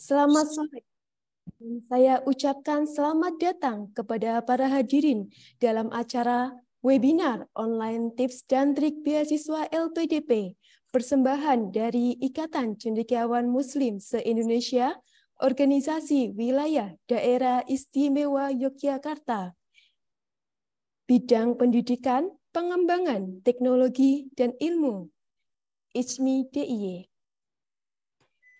Selamat sore. Saya ucapkan selamat datang kepada para hadirin dalam acara webinar online tips dan trik beasiswa LPDP, persembahan dari Ikatan Cendekiawan Muslim se-Indonesia, Organisasi Wilayah Daerah Istimewa Yogyakarta. Bidang Pendidikan, Pengembangan Teknologi dan Ilmu, ICMI DIY.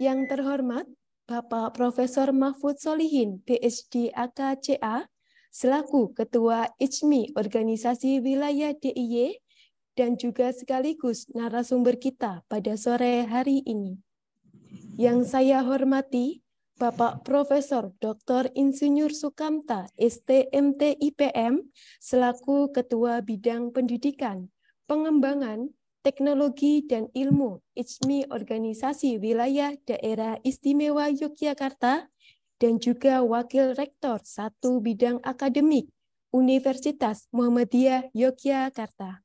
Yang terhormat Bapak Profesor Mahfud Solihin, PhD AKCA, selaku Ketua ICMI Organisasi Wilayah DIY dan juga sekaligus narasumber kita pada sore hari ini. Yang saya hormati, Bapak Profesor Dr. Insinyur Sukamta, STMT IPM, selaku Ketua Bidang Pendidikan, Pengembangan, teknologi, dan ilmu ICMI Organisasi Wilayah Daerah Istimewa Yogyakarta dan juga Wakil Rektor Satu Bidang Akademik Universitas Muhammadiyah Yogyakarta.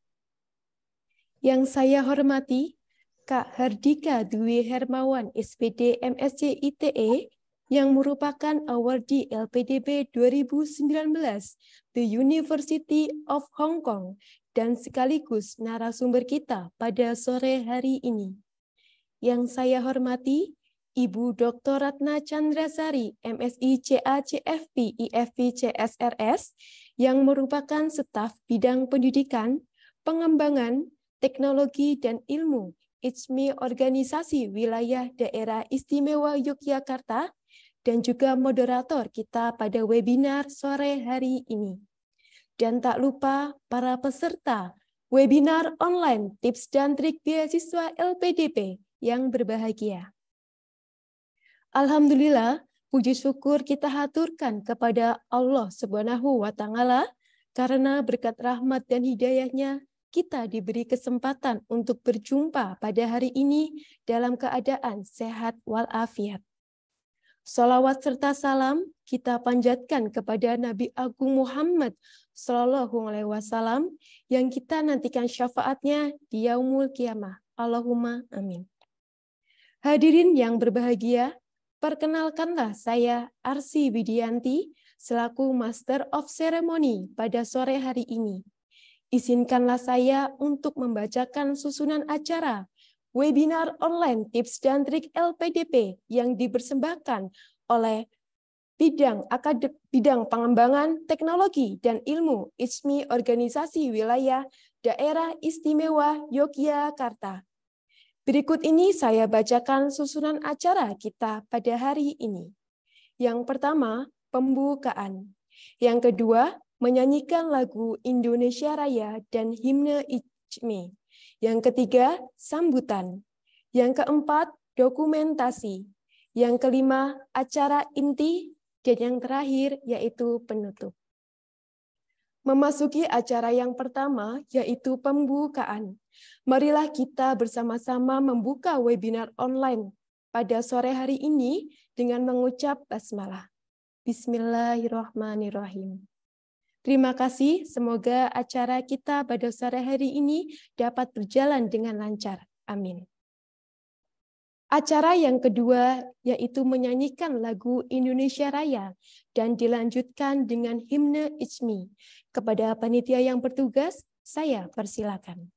Yang saya hormati, Kak Hardika Dwi Hermawan, SPD MSc ITE, yang merupakan awardee LPDB 2019 The University of Hong Kong dan sekaligus narasumber kita pada sore hari ini. Yang saya hormati, Ibu Dr. Ratna Chandrasari, MSI CACFP IFP CSRS, yang merupakan staf bidang pendidikan, pengembangan, teknologi, dan ilmu ICMI Organisasi Wilayah Daerah Istimewa Yogyakarta, dan juga moderator kita pada webinar sore hari ini. Dan tak lupa para peserta webinar online tips dan trik beasiswa LPDP yang berbahagia. Alhamdulillah, puji syukur kita haturkan kepada Allah Subhanahu wa taala karena berkat rahmat dan hidayahnya kita diberi kesempatan untuk berjumpa pada hari ini dalam keadaan sehat walafiat. Salawat serta salam kita panjatkan kepada Nabi Agung Muhammad Shallallahu Alaihi Wasallam yang kita nantikan syafaatnya di yaumul kiamah. Allahumma amin. Hadirin yang berbahagia, perkenalkanlah saya Arsi Widianti selaku Master of Ceremony pada sore hari ini. Izinkanlah saya untuk membacakan susunan acara webinar online tips dan trik LPDP yang dipersembahkan oleh bidang akademik, bidang pengembangan teknologi dan ilmu ISMI Organisasi Wilayah Daerah Istimewa Yogyakarta. Berikut ini saya bacakan susunan acara kita pada hari ini. Yang pertama, pembukaan. Yang kedua, menyanyikan lagu Indonesia Raya dan himne ISMI. Yang ketiga, sambutan. Yang keempat, dokumentasi. Yang kelima, acara inti dan yang terakhir yaitu penutup. Memasuki acara yang pertama yaitu pembukaan. Marilah kita bersama-sama membuka webinar online pada sore hari ini dengan mengucap basmalah. Bismillahirrahmanirrahim. Terima kasih, semoga acara kita pada sore hari ini dapat berjalan dengan lancar. Amin. Acara yang kedua yaitu menyanyikan lagu Indonesia Raya dan dilanjutkan dengan himne ismi Kepada panitia yang bertugas, saya persilakan.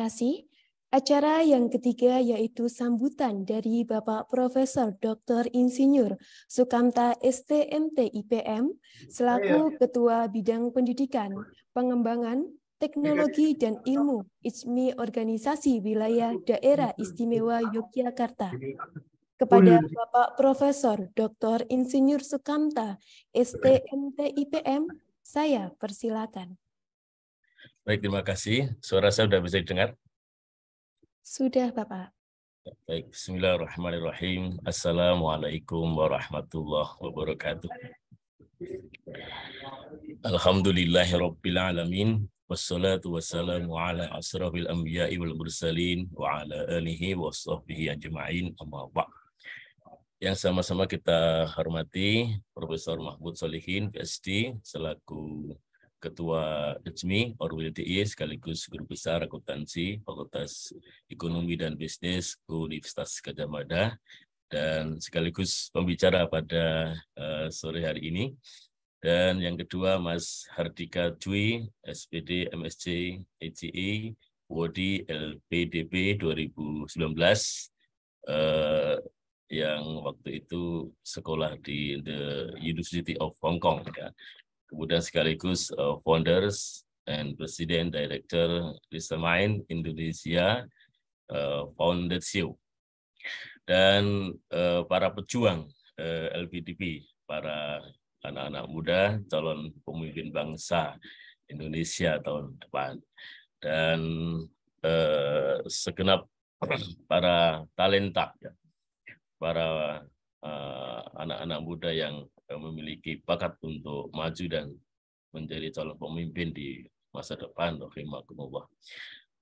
kasih. acara yang ketiga yaitu sambutan dari Bapak Profesor Dr. Insinyur Sukamta STMT IPM selaku iya. Ketua Bidang Pendidikan, Pengembangan, Teknologi iya. dan Ilmu ICMI Organisasi Wilayah Daerah Istimewa Yogyakarta iya. kepada Bapak Profesor Dr. Insinyur Sukamta, STMT IPM, saya persilakan. Baik, terima kasih. Suara saya sudah bisa didengar? Sudah, Bapak. Baik, bismillahirrahmanirrahim. Assalamualaikum warahmatullahi wabarakatuh. Alhamdulillahirrabbilalamin. Wassalatu wassalamu ala asrafil anbiya'i wal mursalin wa ala alihi wa sahbihi ajma'in amma ba'd. Yang sama-sama kita hormati Profesor Mahmud Solihin, PhD, selaku Ketua ICMI Orwildi sekaligus Guru Besar Akuntansi Fakultas Ekonomi dan Bisnis Universitas Gajah Mada dan sekaligus pembicara pada uh, sore hari ini. Dan yang kedua Mas Hardika Cui, SPD MSC ECE, Wodi LPDP 2019 uh, yang waktu itu sekolah di the University of Hong Kong ya kemudian sekaligus uh, founders and President Director Main Indonesia uh, founded CEO dan uh, para pejuang uh, LPDP, para anak-anak muda calon pemimpin bangsa Indonesia tahun depan dan uh, segenap para talenta ya, para uh, anak-anak uh, muda yang yang memiliki bakat untuk maju dan menjadi calon pemimpin di masa depan. Rahimakumullah.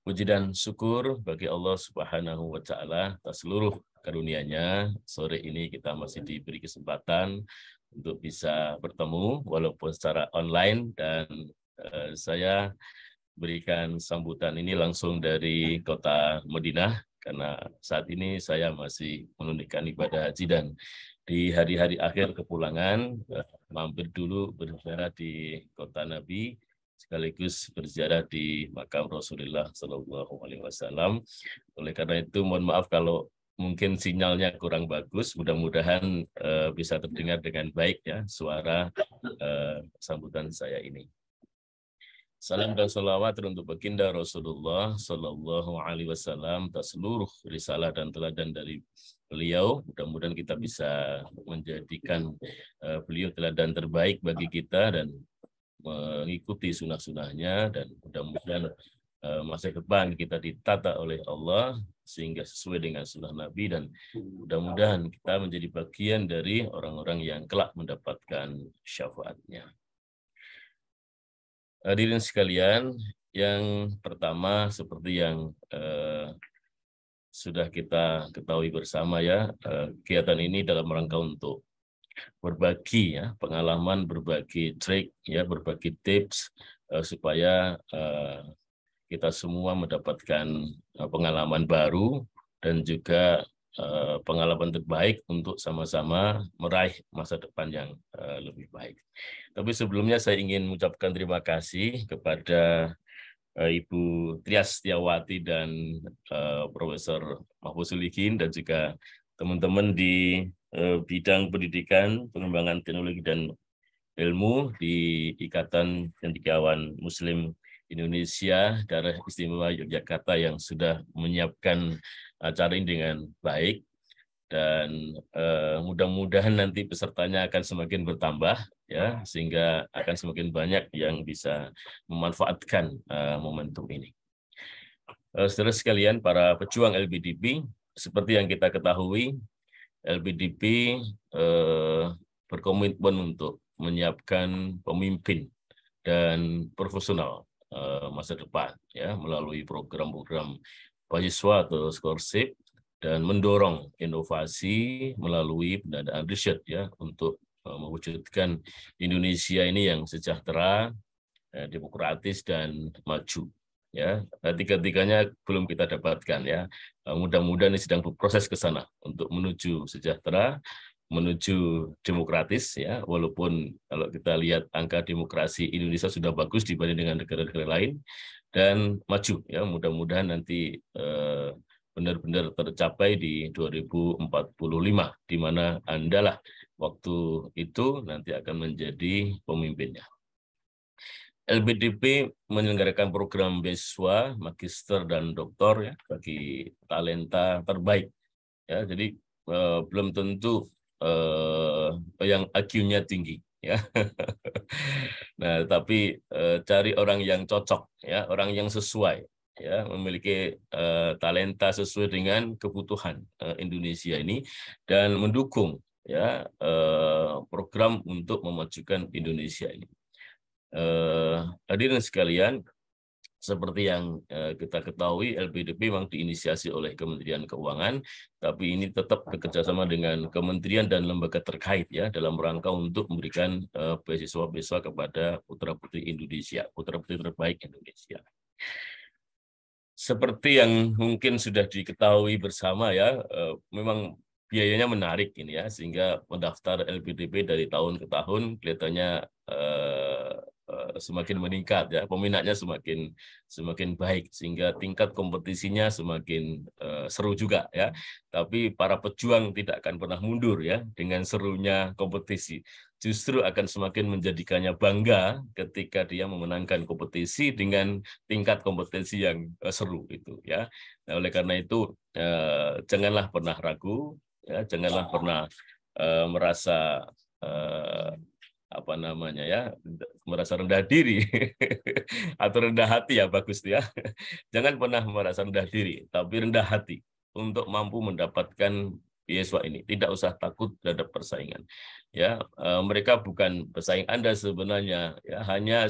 Puji dan syukur bagi Allah Subhanahu wa taala atas seluruh karunia-Nya. Sore ini kita masih diberi kesempatan untuk bisa bertemu walaupun secara online dan uh, saya berikan sambutan ini langsung dari kota Madinah karena saat ini saya masih menunaikan ibadah haji dan di hari-hari akhir kepulangan eh, mampir dulu berziarah di kota Nabi sekaligus berziarah di makam Rasulullah Shallallahu Alaihi Wasallam. Oleh karena itu mohon maaf kalau mungkin sinyalnya kurang bagus. Mudah-mudahan uh, bisa terdengar dengan baik ya suara uh, sambutan saya ini. Salam dan salawat untuk baginda Rasulullah Sallallahu Alaihi Wasallam atas seluruh risalah dan teladan dari beliau. Mudah-mudahan kita bisa menjadikan eh, beliau teladan terbaik bagi kita dan mengikuti sunnah-sunnahnya dan mudah-mudahan eh, masa depan kita ditata oleh Allah sehingga sesuai dengan sunnah Nabi dan mudah-mudahan kita menjadi bagian dari orang-orang yang kelak mendapatkan syafaatnya. Hadirin sekalian, yang pertama seperti yang eh, sudah kita ketahui bersama ya, eh, kegiatan ini dalam rangka untuk berbagi ya pengalaman, berbagi trik ya, berbagi tips eh, supaya eh, kita semua mendapatkan eh, pengalaman baru dan juga Eh, pengalaman terbaik untuk sama-sama meraih masa depan yang eh, lebih baik. Tapi sebelumnya saya ingin mengucapkan terima kasih kepada eh, Ibu Trias Tiawati dan Profesor Mahfud Sulikin dan juga teman-teman di bidang pendidikan, pengembangan teknologi dan ilmu di Ikatan Cendekiawan Muslim Indonesia Daerah Istimewa Yogyakarta yang sudah menyiapkan acara eh, ini dengan baik dan uh, mudah-mudahan nanti pesertanya akan semakin bertambah ya sehingga akan semakin banyak yang bisa memanfaatkan uh, momentum ini. Uh, saudara sekalian para pejuang LBDP seperti yang kita ketahui LBDP uh, berkomitmen untuk menyiapkan pemimpin dan profesional uh, masa depan ya melalui program-program Pak ke atau Skorsip dan mendorong inovasi melalui pendanaan riset ya untuk uh, mewujudkan Indonesia ini yang sejahtera, eh, demokratis dan maju. Ya, nah, tiga-tiganya belum kita dapatkan ya. Nah, mudah-mudahan ini sedang berproses ke sana untuk menuju sejahtera, menuju demokratis ya walaupun kalau kita lihat angka demokrasi Indonesia sudah bagus dibanding dengan negara-negara lain dan maju ya mudah-mudahan nanti eh, benar-benar tercapai di 2045 di mana Andalah waktu itu nanti akan menjadi pemimpinnya. LBDP menyelenggarakan program beasiswa, magister dan doktor ya bagi talenta terbaik. Ya, jadi eh, belum tentu eh, yang IQ-nya tinggi ya. nah, tapi eh, cari orang yang cocok ya, orang yang sesuai ya, memiliki eh, talenta sesuai dengan kebutuhan eh, Indonesia ini dan mendukung ya program untuk memajukan Indonesia ini. Eh, hadirin sekalian, seperti yang eh, kita ketahui, LPDP memang diinisiasi oleh Kementerian Keuangan, tapi ini tetap bekerjasama dengan kementerian dan lembaga terkait ya dalam rangka untuk memberikan eh, beasiswa-beasiswa kepada putra-putri Indonesia, putra-putri terbaik Indonesia. Seperti yang mungkin sudah diketahui bersama ya, eh, memang biayanya menarik ini ya, sehingga mendaftar LPDP dari tahun ke tahun kelihatannya eh, Eh, semakin meningkat ya peminatnya semakin semakin baik sehingga tingkat kompetisinya semakin uh, seru juga ya tapi para pejuang tidak akan pernah mundur ya dengan serunya kompetisi justru akan semakin menjadikannya bangga ketika dia memenangkan kompetisi dengan tingkat kompetisi yang uh, seru itu ya nah, oleh karena itu uh, janganlah pernah ragu ya janganlah pernah merasa apa namanya ya merasa rendah diri atau rendah hati ya bagus ya jangan pernah merasa rendah diri tapi rendah hati untuk mampu mendapatkan beasiswa ini tidak usah takut terhadap persaingan ya eh, mereka bukan pesaing Anda sebenarnya ya hanya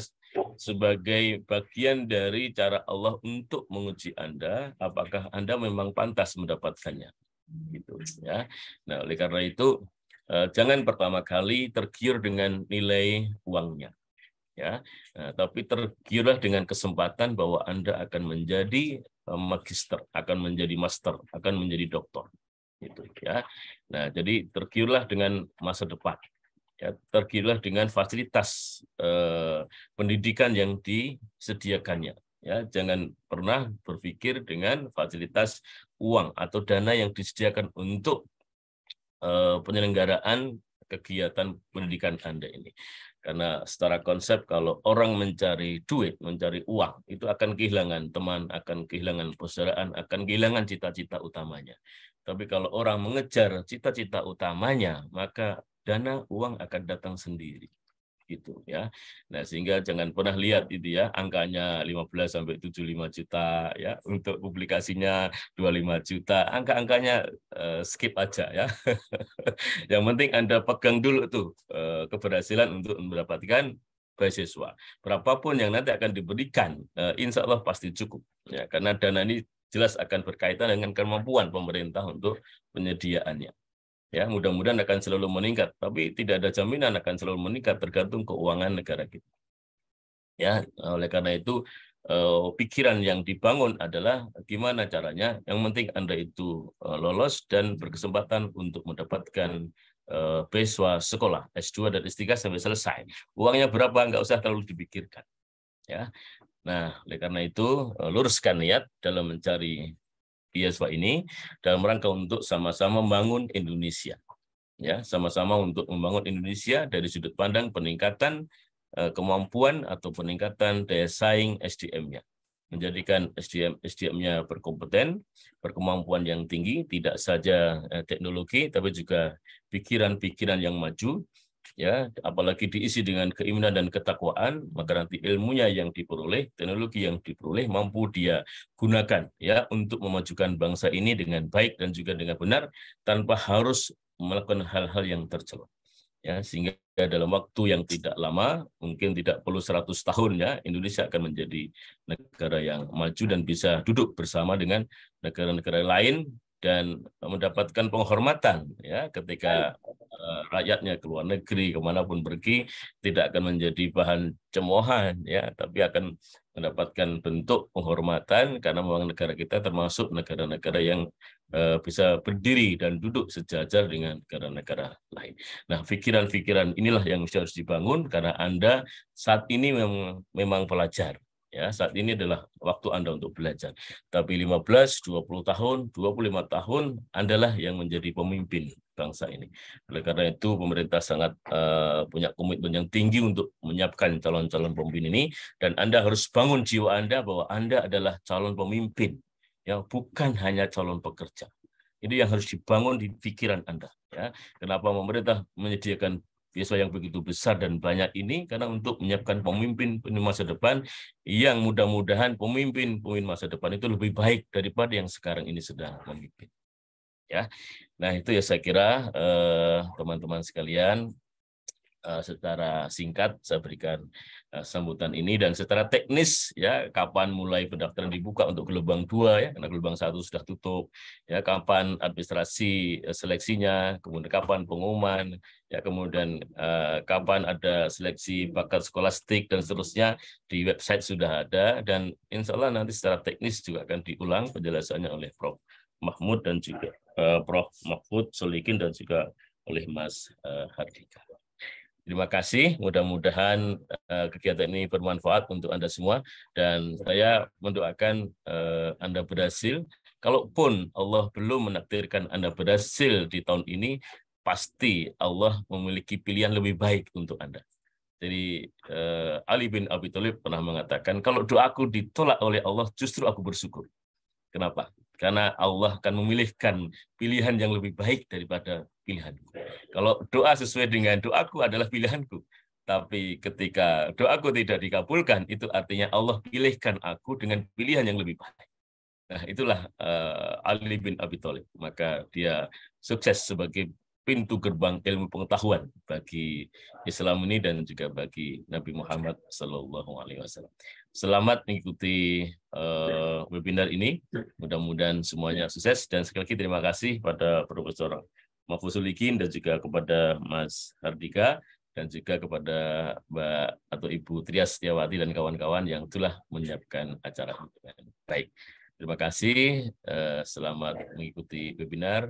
sebagai bagian dari cara Allah untuk menguji Anda apakah Anda memang pantas mendapatkannya gitu ya nah oleh karena itu Eh, jangan pertama kali tergiur dengan nilai uangnya ya eh, tapi tergiurlah dengan kesempatan bahwa anda akan menjadi eh, magister akan menjadi master akan menjadi doktor itu ya nah jadi tergiurlah dengan masa depan ya tergiurlah dengan fasilitas eh, pendidikan yang disediakannya ya jangan pernah berpikir dengan fasilitas uang atau dana yang disediakan untuk Eh, penyelenggaraan kegiatan pendidikan Anda ini. Karena secara konsep kalau orang mencari duit, mencari uang, itu akan kehilangan teman, akan kehilangan persaudaraan, akan kehilangan cita-cita utamanya. Tapi kalau orang mengejar cita-cita utamanya, maka dana uang akan datang sendiri gitu ya. Nah, sehingga jangan pernah lihat itu ya angkanya 15 sampai 75 juta ya untuk publikasinya 25 juta. Angka-angkanya uh, skip aja ya. Yang penting Anda pegang dulu tuh uh, keberhasilan untuk mendapatkan beasiswa. Berapapun yang nanti akan diberikan, eh, insya Allah pasti cukup. Ya, karena dana ini jelas akan berkaitan dengan kemampuan pemerintah untuk penyediaannya ya mudah-mudahan akan selalu meningkat tapi tidak ada jaminan akan selalu meningkat tergantung keuangan negara kita ya oleh karena itu eh, pikiran yang dibangun adalah gimana caranya yang penting anda itu eh, lolos dan berkesempatan untuk mendapatkan eh, beasiswa sekolah S2 dan S3 sampai selesai uangnya berapa nggak usah terlalu dipikirkan ya nah oleh karena itu luruskan niat dalam mencari biasa ini dalam rangka untuk sama-sama membangun Indonesia. Ya, sama-sama untuk membangun Indonesia dari sudut pandang peningkatan eh, kemampuan atau peningkatan daya saing SDM-nya. Menjadikan SDM SDM-nya berkompeten, berkemampuan yang tinggi, tidak saja eh, teknologi tapi juga pikiran-pikiran yang maju ya apalagi diisi dengan keimanan dan ketakwaan maka nanti ilmunya yang diperoleh teknologi yang diperoleh mampu dia gunakan ya untuk memajukan bangsa ini dengan baik dan juga dengan benar tanpa harus melakukan hal-hal yang tercela ya sehingga dalam waktu yang tidak lama mungkin tidak perlu 100 tahun ya Indonesia akan menjadi negara yang maju dan bisa duduk bersama dengan negara-negara lain dan mendapatkan penghormatan ya ketika uh, rakyatnya ke luar negeri kemanapun pergi tidak akan menjadi bahan cemoohan ya tapi akan mendapatkan bentuk penghormatan karena memang negara kita termasuk negara-negara yang uh, bisa berdiri dan duduk sejajar dengan negara-negara lain. Nah, pikiran-pikiran inilah yang harus dibangun karena Anda saat ini memang, memang pelajar Ya, saat ini adalah waktu Anda untuk belajar. Tapi 15, 20 tahun, 25 tahun Andalah yang menjadi pemimpin bangsa ini. Oleh karena itu pemerintah sangat uh, punya komitmen yang tinggi untuk menyiapkan calon-calon pemimpin ini dan Anda harus bangun jiwa Anda bahwa Anda adalah calon pemimpin ya bukan hanya calon pekerja. Ini yang harus dibangun di pikiran Anda ya. Kenapa pemerintah menyediakan desa yang begitu besar dan banyak ini karena untuk menyiapkan pemimpin pemimpin masa depan yang mudah-mudahan pemimpin pemimpin masa depan itu lebih baik daripada yang sekarang ini sedang memimpin. Ya. Nah, itu ya saya kira eh, teman-teman eh, sekalian eh, secara singkat saya berikan Eh, sambutan ini dan secara teknis ya kapan mulai pendaftaran dibuka untuk gelombang dua ya karena gelombang satu sudah tutup ya kapan administrasi eh, seleksinya kemudian kapan pengumuman ya kemudian eh, kapan ada seleksi bakat skolastik dan seterusnya di website sudah ada dan insya Allah nanti secara teknis juga akan diulang penjelasannya oleh Prof Mahmud dan juga eh, Prof Mahfud Solikin dan juga oleh Mas eh, Hardika. Terima kasih. Mudah-mudahan uh, kegiatan ini bermanfaat untuk Anda semua dan saya mendoakan uh, Anda berhasil. Kalaupun Allah belum menakdirkan Anda berhasil di tahun ini, pasti Allah memiliki pilihan lebih baik untuk Anda. Jadi uh, Ali bin Abi Thalib pernah mengatakan, kalau doaku ditolak oleh Allah, justru aku bersyukur. Kenapa? Karena Allah akan memilihkan pilihan yang lebih baik daripada pilihanku. Kalau doa sesuai dengan doaku adalah pilihanku. Tapi ketika doaku tidak dikabulkan, itu artinya Allah pilihkan aku dengan pilihan yang lebih baik. Nah, itulah uh, Ali bin Abi Thalib. Maka dia sukses sebagai pintu gerbang ilmu pengetahuan bagi Islam ini dan juga bagi Nabi Muhammad Sallallahu Alaihi Wasallam. Selamat mengikuti uh, webinar ini. Mudah-mudahan semuanya sukses dan sekali lagi terima kasih pada Profesor Mafusulikin dan juga kepada Mas Hardika dan juga kepada Mbak atau Ibu Trias Setiawati dan kawan-kawan yang telah menyiapkan acara ini. Baik, terima kasih. Uh, selamat mengikuti webinar.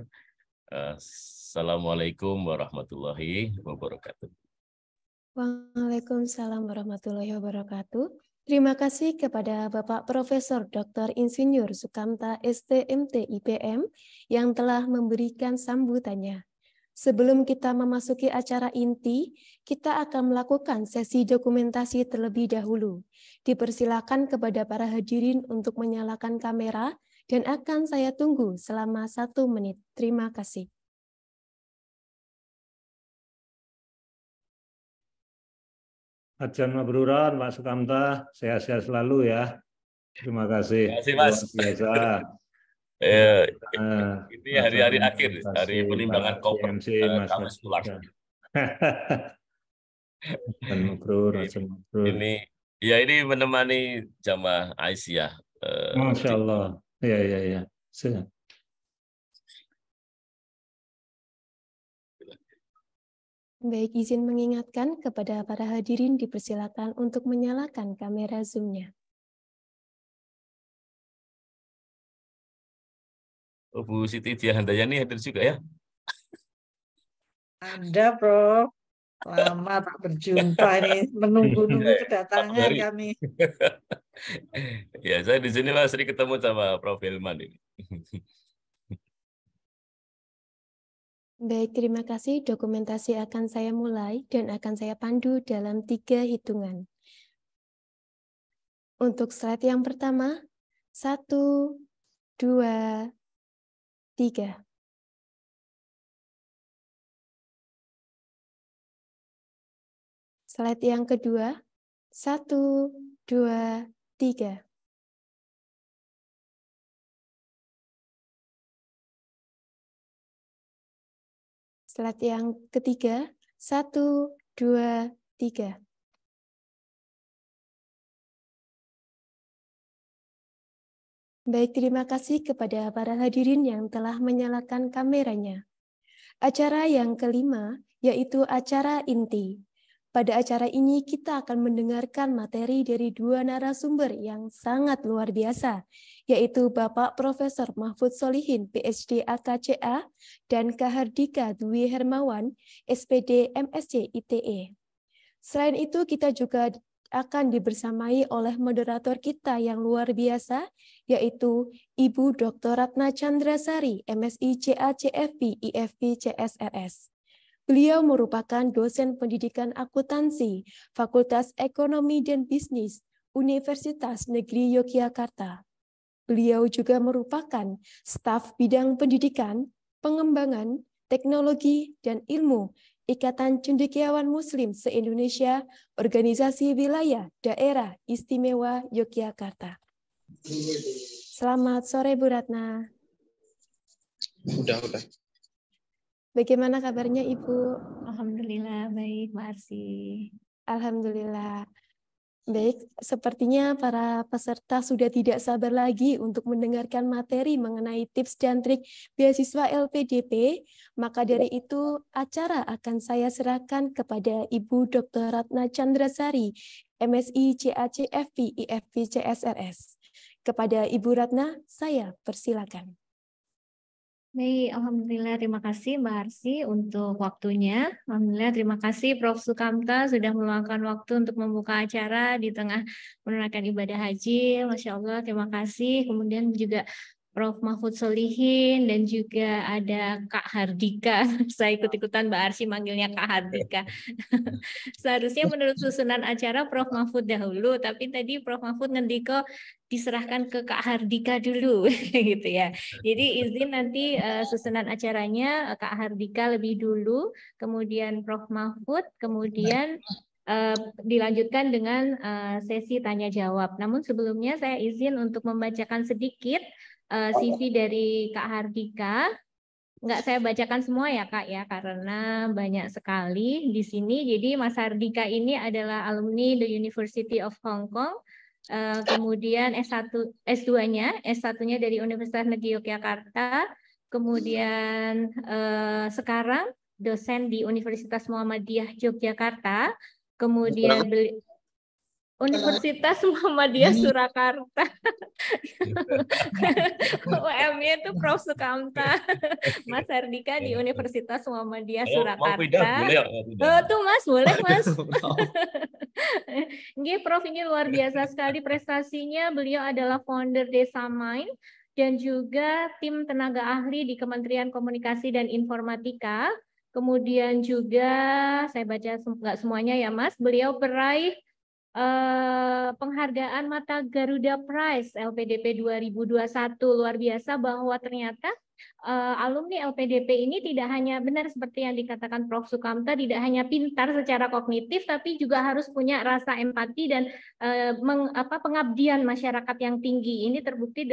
Assalamualaikum warahmatullahi wabarakatuh. Waalaikumsalam warahmatullahi wabarakatuh. Terima kasih kepada Bapak Profesor Dr. Insinyur Sukamta STMT IPM yang telah memberikan sambutannya. Sebelum kita memasuki acara inti, kita akan melakukan sesi dokumentasi terlebih dahulu. Dipersilakan kepada para hadirin untuk menyalakan kamera dan akan saya tunggu selama satu menit. Terima kasih. Ajan Mabruran, Pak Sukamta, sehat-sehat selalu ya. Terima kasih. Terima kasih, Mas. Biasa. eh, ini hari-hari akhir, kasih, hari penimbangan koper. MC, eh, Mas, Kamis pulang. Ini, ya ini menemani jamaah Aisyah. Eh, Masya Allah. Iya, iya, iya. Silakan. Baik, izin mengingatkan kepada para hadirin dipersilakan untuk menyalakan kamera Zoom-nya. Oh, Bu Siti Diah hadir juga ya? Ada, Bro. Lama tak berjumpa nih, menunggu-nunggu iya, kedatangan kami. ya, saya di sini Mas Sri ketemu sama Prof. Hilman ini. Baik, terima kasih. Dokumentasi akan saya mulai dan akan saya pandu dalam tiga hitungan. Untuk slide yang pertama, satu, dua, tiga. Slide yang kedua. Satu, dua, tiga. Slide yang ketiga. Satu, dua, tiga. Baik, terima kasih kepada para hadirin yang telah menyalakan kameranya. Acara yang kelima yaitu acara inti, pada acara ini kita akan mendengarkan materi dari dua narasumber yang sangat luar biasa, yaitu Bapak Profesor Mahfud Solihin, PhD AKCA, dan Kahardika Dwi Hermawan, SPD MSc ITE. Selain itu, kita juga akan dibersamai oleh moderator kita yang luar biasa, yaitu Ibu Dr. Ratna Chandrasari, MSI CACFP, IFP, CSRS. Beliau merupakan dosen pendidikan akuntansi Fakultas Ekonomi dan Bisnis Universitas Negeri Yogyakarta. Beliau juga merupakan staf bidang pendidikan, pengembangan, teknologi, dan ilmu Ikatan Cendekiawan Muslim se-Indonesia, Organisasi Wilayah Daerah Istimewa Yogyakarta. Selamat sore Bu Ratna. Udah, udah. Bagaimana kabarnya Ibu? Alhamdulillah baik, Mbak Alhamdulillah. Baik, sepertinya para peserta sudah tidak sabar lagi untuk mendengarkan materi mengenai tips dan trik beasiswa LPDP. Maka dari itu, acara akan saya serahkan kepada Ibu Dr. Ratna Chandrasari, MSI CACFP IFP CSRS. Kepada Ibu Ratna, saya persilakan. Baik, Alhamdulillah terima kasih Mbak Arsi untuk waktunya. Alhamdulillah terima kasih Prof. Sukamta sudah meluangkan waktu untuk membuka acara di tengah menunaikan ibadah haji. Masya Allah, terima kasih. Kemudian juga Prof. Mahfud Solihin dan juga ada Kak Hardika. Saya ikut-ikutan Mbak Arsi manggilnya Kak Hardika. Seharusnya menurut susunan acara Prof. Mahfud dahulu, tapi tadi Prof. Mahfud ngendiko diserahkan ke Kak Hardika dulu gitu ya. Jadi izin nanti eh, susunan acaranya eh, Kak Hardika lebih dulu, kemudian Prof. Mahfud, kemudian eh, dilanjutkan dengan sesi tanya jawab. Namun sebelumnya saya izin untuk membacakan sedikit uh, eh, sisi oh, iya. dari Kak Hardika. Nggak saya bacakan semua ya Kak ya, karena banyak sekali di sini. Jadi Mas Hardika ini adalah alumni The University of Hong Kong, uh, kemudian S1, S2-nya, S1-nya dari Universitas Negeri Yogyakarta, kemudian uh, sekarang dosen di Universitas Muhammadiyah Yogyakarta, kemudian Universitas Muhammadiyah hmm. Surakarta. UM-nya itu Prof. Sukamta. Mas Erdika di Universitas Muhammadiyah Surakarta. Oh, tuh Mas, boleh Mas. Nggih, Prof ini luar biasa sekali prestasinya. Beliau adalah founder Desa Mind dan juga tim tenaga ahli di Kementerian Komunikasi dan Informatika. Kemudian juga saya baca nggak semuanya ya Mas, beliau peraih Eh, penghargaan Mata Garuda Prize LPDP 2021 luar biasa bahwa ternyata Uh, alumni LPDP ini tidak hanya benar seperti yang dikatakan Prof Sukamta tidak hanya pintar secara kognitif tapi juga harus punya rasa empati dan uh, meng, apa, pengabdian masyarakat yang tinggi ini terbukti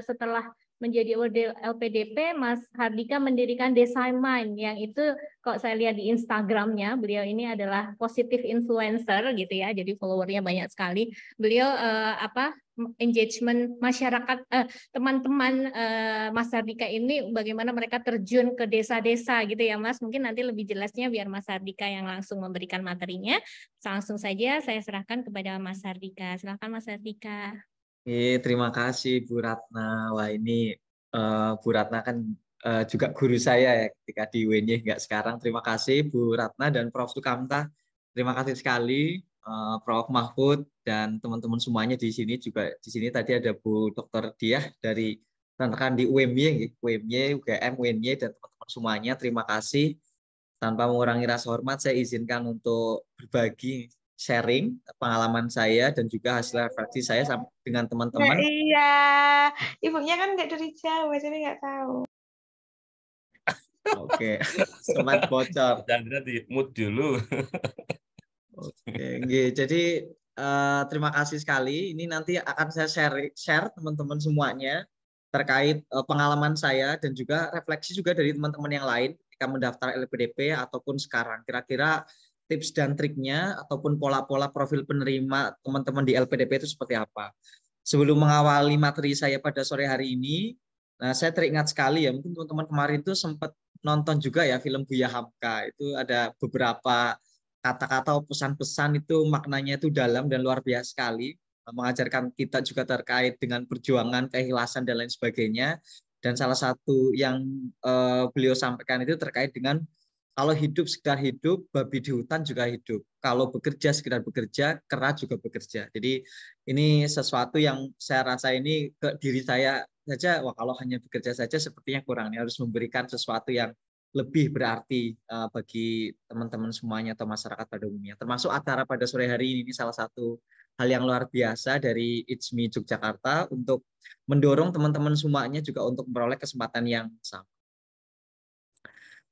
setelah menjadi LPDP, Mas Hardika mendirikan Design Mind yang itu kok saya lihat di Instagramnya, beliau ini adalah positif influencer gitu ya, jadi followernya banyak sekali. Beliau eh, apa engagement masyarakat eh, teman-teman eh, eh, Mas Hardika ini bagaimana mereka terjun ke desa-desa gitu ya Mas. Mungkin nanti lebih jelasnya biar Mas Hardika yang langsung memberikan materinya. Langsung saja saya serahkan kepada Mas Hardika. Silakan Mas Hardika. Oke, terima kasih Bu Ratna. Wah ini uh, Bu Ratna kan uh, juga guru saya ya ketika di UNY nggak sekarang. Terima kasih Bu Ratna dan Prof. Sukamta. Terima kasih sekali uh, Prof. Mahfud dan teman-teman semuanya di sini juga di sini tadi ada Bu Dokter Diah dari rekan di UMY, UMY, UGM, UNY dan teman-teman semuanya. Terima kasih. Tanpa mengurangi rasa hormat, saya izinkan untuk berbagi sharing pengalaman saya dan juga hasil refleksi saya dengan teman-teman. Nah, iya, ibunya kan nggak dari Jawa, jadi nggak tahu. Oke, okay. semangat bocor. Dan di mute dulu. Oke, okay. jadi uh, terima kasih sekali. Ini nanti akan saya share share teman-teman semuanya terkait uh, pengalaman saya dan juga refleksi juga dari teman-teman yang lain ketika mendaftar LPDP ataupun sekarang. Kira-kira tips dan triknya ataupun pola-pola profil penerima teman-teman di LPDP itu seperti apa. Sebelum mengawali materi saya pada sore hari ini, nah saya teringat sekali ya, mungkin teman-teman kemarin itu sempat nonton juga ya film Buya Hamka. Itu ada beberapa kata-kata pesan-pesan itu maknanya itu dalam dan luar biasa sekali mengajarkan kita juga terkait dengan perjuangan, keikhlasan dan lain sebagainya. Dan salah satu yang uh, beliau sampaikan itu terkait dengan kalau hidup sekedar hidup, babi di hutan juga hidup. Kalau bekerja sekedar bekerja, kera juga bekerja. Jadi ini sesuatu yang saya rasa ini ke diri saya saja, wah kalau hanya bekerja saja sepertinya kurang. Ini harus memberikan sesuatu yang lebih berarti eh, bagi teman-teman semuanya atau masyarakat pada umumnya. Termasuk acara pada sore hari ini, ini salah satu hal yang luar biasa dari It's Me Yogyakarta untuk mendorong teman-teman semuanya juga untuk memperoleh kesempatan yang sama.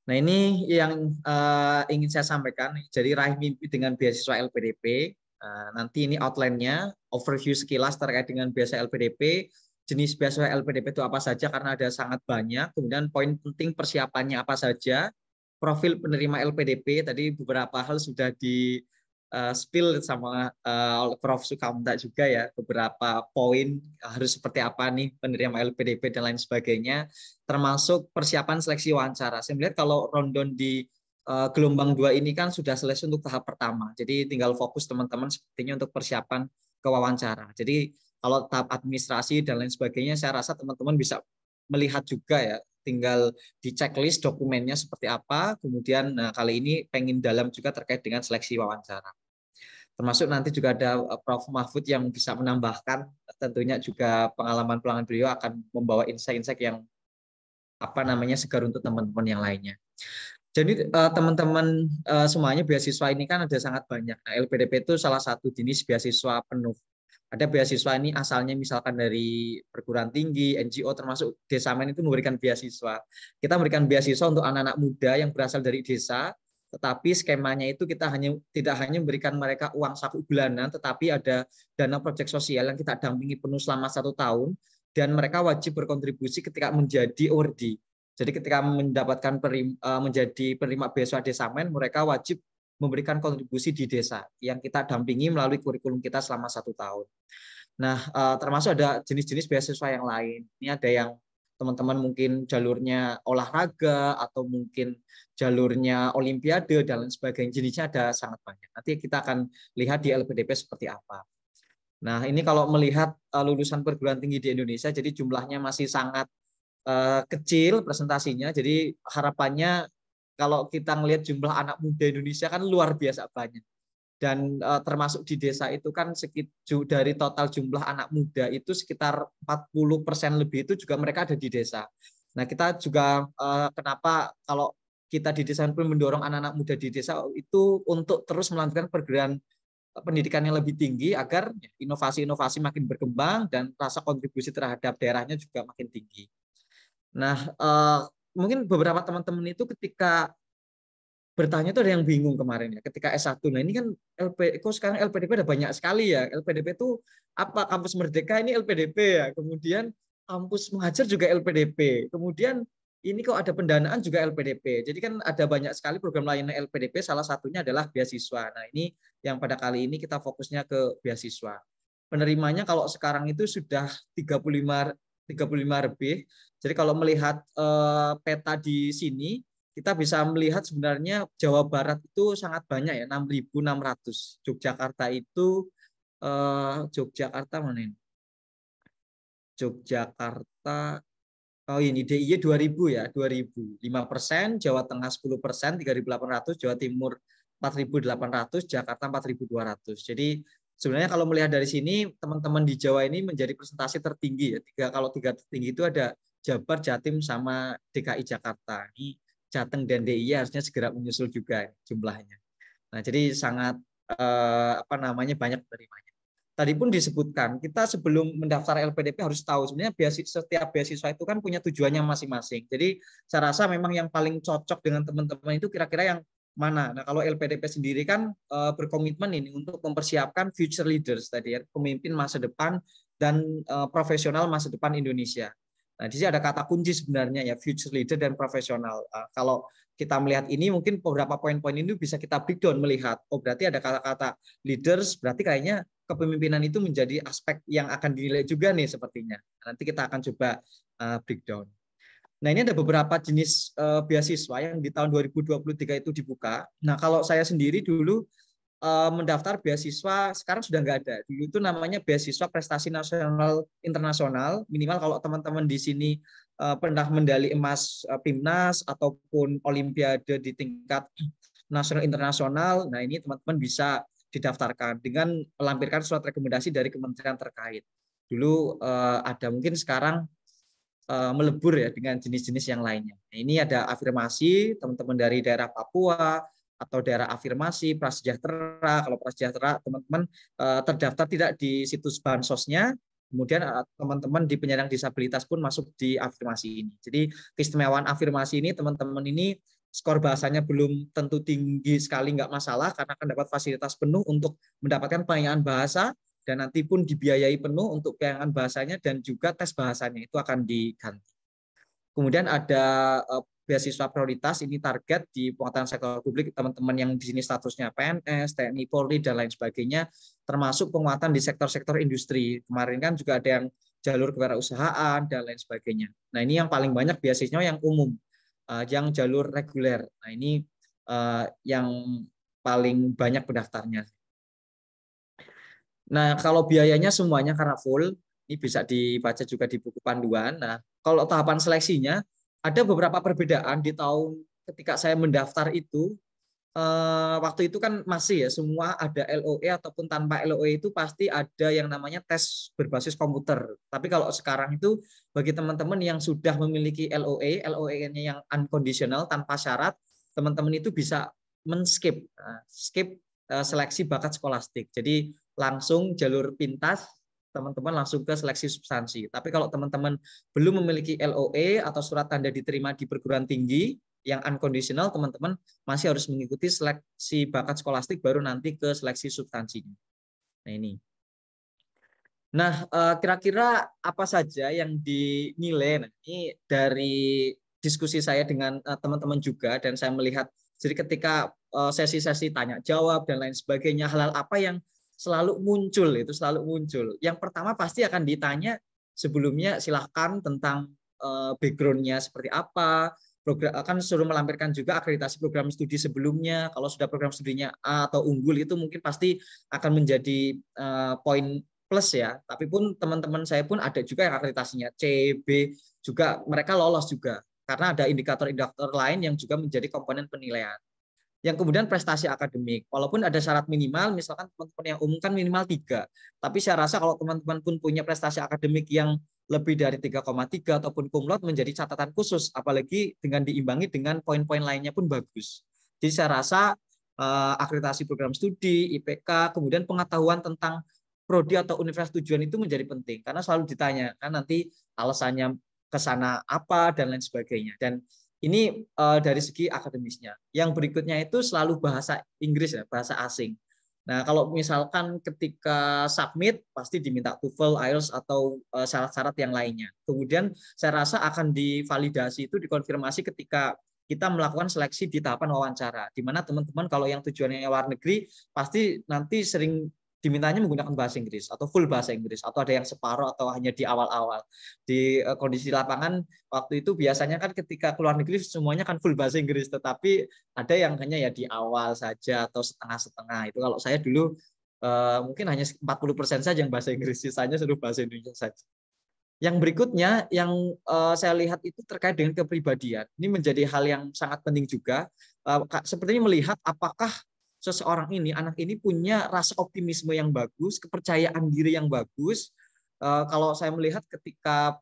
Nah ini yang uh, ingin saya sampaikan. Jadi raih mimpi dengan beasiswa LPDP. Uh, eh, nanti ini outline-nya, overview sekilas terkait dengan beasiswa LPDP, jenis beasiswa LPDP itu apa saja karena ada sangat banyak. Kemudian poin penting persiapannya apa saja, profil penerima LPDP tadi beberapa hal sudah di uh, spill sama uh, Prof Sukamta juga ya beberapa poin harus seperti apa nih penerima LPDP dan lain sebagainya termasuk persiapan seleksi wawancara. Saya melihat kalau rondon di uh, gelombang dua ini kan sudah selesai untuk tahap pertama. Jadi tinggal fokus teman-teman sepertinya untuk persiapan ke wawancara. Jadi kalau tahap administrasi dan lain sebagainya saya rasa teman-teman bisa melihat juga ya tinggal di checklist dokumennya seperti apa. Kemudian nah, kali ini pengen dalam juga terkait dengan seleksi wawancara. Termasuk nanti juga ada e, Prof. Mahfud yang bisa menambahkan tentunya juga pengalaman pelanggan beliau akan membawa insight-insight yang apa namanya segar untuk teman-teman yang lainnya. Jadi e, teman-teman e, semuanya beasiswa ini kan ada sangat banyak. Nah, LPDP itu salah satu jenis beasiswa penuh ada beasiswa ini asalnya misalkan dari perguruan tinggi, NGO termasuk desa men itu memberikan beasiswa. Kita memberikan beasiswa untuk anak-anak muda yang berasal dari desa, tetapi skemanya itu kita hanya tidak hanya memberikan mereka uang saku bulanan, tetapi ada dana proyek sosial yang kita dampingi penuh selama satu tahun dan mereka wajib berkontribusi ketika menjadi ordi. Jadi ketika mendapatkan perim, eh, menjadi penerima beasiswa desa men, mereka wajib memberikan kontribusi di desa yang kita dampingi melalui kurikulum kita selama satu tahun. Nah, eh, termasuk ada jenis-jenis beasiswa yang lain. Ini ada yang teman-teman mungkin jalurnya olahraga atau mungkin jalurnya olimpiade dan lain sebagainya jenisnya ada sangat banyak. Nanti kita akan lihat di LPDP seperti apa. Nah, ini kalau melihat eh, lulusan perguruan tinggi di Indonesia jadi jumlahnya masih sangat eh, kecil presentasinya. Jadi harapannya kalau kita melihat jumlah anak muda Indonesia kan luar biasa banyak dan e, termasuk di desa itu kan sekitar dari total jumlah anak muda itu sekitar 40% persen lebih itu juga mereka ada di desa. Nah, kita juga e, kenapa kalau kita di desa pun mendorong anak-anak muda di desa itu untuk terus melanjutkan pergerakan pendidikan yang lebih tinggi agar inovasi-inovasi makin berkembang dan rasa kontribusi terhadap daerahnya juga makin tinggi. Nah, eh, mungkin beberapa teman-teman itu ketika bertanya itu ada yang bingung kemarin ya ketika S1. Nah, ini kan LP kok sekarang LPDP ada banyak sekali ya. LPDP itu apa? Kampus Merdeka ini LPDP ya. Kemudian kampus mengajar juga LPDP. Kemudian ini kok ada pendanaan juga LPDP. Jadi kan ada banyak sekali program lainnya LPDP salah satunya adalah beasiswa. Nah, ini yang pada kali ini kita fokusnya ke beasiswa. Penerimanya kalau sekarang itu sudah 35 35 lebih jadi kalau melihat eh, peta di sini, kita bisa melihat sebenarnya Jawa Barat itu sangat banyak ya, 6.600. Yogyakarta itu eh, Yogyakarta mana ini? Yogyakarta oh ini DIY 2000 ya, 2000. 5 persen, Jawa Tengah 10 persen, 3.800, Jawa Timur 4.800, Jakarta 4.200. Jadi sebenarnya kalau melihat dari sini teman-teman di Jawa ini menjadi presentasi tertinggi ya tiga kalau tiga tertinggi itu ada Jabar, Jatim sama DKI Jakarta. Ini Jateng dan DIY e harusnya segera menyusul juga jumlahnya. Nah, jadi sangat eh, apa namanya banyak penerimanya. Tadi pun disebutkan kita sebelum mendaftar LPDP harus tahu sebenarnya beasiswa, setiap beasiswa itu kan punya tujuannya masing-masing. Jadi saya rasa memang yang paling cocok dengan teman-teman itu kira-kira yang mana. Nah, kalau LPDP sendiri kan eh, berkomitmen ini untuk mempersiapkan future leaders tadi ya, pemimpin masa depan dan eh, profesional masa depan Indonesia. Nah, di sini ada kata kunci sebenarnya ya future leader dan profesional. Uh, kalau kita melihat ini mungkin beberapa poin-poin ini bisa kita breakdown melihat. Oh, berarti ada kata-kata leaders, berarti kayaknya kepemimpinan itu menjadi aspek yang akan dinilai juga nih sepertinya. Nanti kita akan coba uh, Nah, ini ada beberapa jenis uh, beasiswa yang di tahun 2023 itu dibuka. Nah, kalau saya sendiri dulu Eh, mendaftar beasiswa sekarang sudah nggak ada. Dulu itu namanya beasiswa prestasi nasional internasional. Minimal kalau teman-teman di sini eh, pernah mendali emas eh, PIMNAS ataupun olimpiade di tingkat nasional internasional. Nah, ini teman-teman bisa didaftarkan dengan melampirkan surat rekomendasi dari kementerian terkait. Dulu ada mungkin sekarang melebur ya dengan jenis-jenis yang lainnya. Nah, ini ada afirmasi teman-teman dari daerah Papua, atau daerah afirmasi, prasejahtera. Kalau prasejahtera teman-teman eh, terdaftar tidak di situs bansosnya, kemudian eh, teman-teman di penyandang disabilitas pun masuk di afirmasi ini. Jadi keistimewaan afirmasi ini teman-teman ini skor bahasanya belum tentu tinggi sekali nggak masalah karena akan dapat fasilitas penuh untuk mendapatkan pengayaan bahasa dan nanti pun dibiayai penuh untuk pengayaan bahasanya dan juga tes bahasanya itu akan diganti. Kemudian ada eh, beasiswa prioritas ini target di penguatan sektor publik teman-teman yang di sini statusnya PNS, TNI, Polri dan lain sebagainya termasuk penguatan di sektor-sektor industri. Kemarin kan juga ada yang jalur kewirausahaan dan lain sebagainya. Nah, ini yang paling banyak biasanya yang umum, eh, yang jalur reguler. Nah, ini eh, yang paling banyak pendaftarnya. Nah, kalau biayanya semuanya karena full, ini bisa dibaca juga di buku panduan. Nah, kalau tahapan seleksinya ada beberapa perbedaan di tahun ketika saya mendaftar itu eh, waktu itu kan masih ya semua ada LOE ataupun tanpa LOE itu pasti ada yang namanya tes berbasis komputer. Tapi kalau sekarang itu bagi teman-teman yang sudah memiliki LOE, LOE-nya yang unconditional tanpa syarat, teman-teman itu bisa men-skip nah, skip eh, seleksi bakat sekolastik. Jadi langsung jalur pintas teman-teman langsung ke seleksi substansi. Tapi kalau teman-teman belum memiliki LOE atau surat tanda diterima di perguruan tinggi yang unconditional, teman-teman masih harus mengikuti seleksi bakat skolastik baru nanti ke seleksi substansi. Nah ini. Nah, eh, kira-kira apa saja yang dinilai nah, ini dari diskusi saya dengan eh, teman-teman juga dan saya melihat jadi ketika eh, sesi-sesi tanya jawab dan lain sebagainya hal-hal apa yang selalu muncul itu selalu muncul. Yang pertama pasti akan ditanya sebelumnya silahkan tentang eh, backgroundnya seperti apa, program akan suruh melampirkan juga akreditasi program studi sebelumnya. Kalau sudah program studinya A atau unggul itu mungkin pasti akan menjadi eh, poin plus ya. Tapi pun teman-teman saya pun ada juga yang akreditasinya C, B juga mereka lolos juga karena ada indikator-indikator lain yang juga menjadi komponen penilaian yang kemudian prestasi akademik. Walaupun ada syarat minimal, misalkan teman-teman yang umum kan minimal tiga. Tapi saya rasa kalau teman-teman pun punya prestasi akademik yang lebih dari 3,3 ataupun kumlot menjadi catatan khusus, apalagi dengan diimbangi dengan poin-poin lainnya pun bagus. Jadi saya rasa eh, akreditasi program studi, IPK, kemudian pengetahuan tentang prodi atau universitas tujuan itu menjadi penting karena selalu ditanya kan nanti alasannya ke sana apa dan lain sebagainya. Dan ini uh, dari segi akademisnya. Yang berikutnya itu selalu bahasa Inggris ya, bahasa asing. Nah, kalau misalkan ketika submit pasti diminta TOEFL, IELTS atau eh, syarat-syarat yang lainnya. Kemudian saya rasa akan divalidasi itu dikonfirmasi ketika kita melakukan seleksi di tahapan wawancara. Di mana teman-teman kalau yang tujuannya luar negeri pasti nanti sering dimintanya menggunakan bahasa Inggris atau full bahasa Inggris atau ada yang separuh atau hanya di awal-awal. Di eh, kondisi lapangan waktu itu biasanya kan ketika keluar negeri semuanya kan full bahasa Inggris tetapi ada yang hanya ya di awal saja atau setengah-setengah. Itu kalau saya dulu eh, mungkin hanya 40% saja yang bahasa Inggris, sisanya seluruh bahasa Indonesia saja. Yang berikutnya yang eh, saya lihat itu terkait dengan kepribadian. Ini menjadi hal yang sangat penting juga. sepertinya melihat apakah seseorang ini, anak ini punya rasa optimisme yang bagus, kepercayaan diri yang bagus. Eh, kalau saya melihat ketika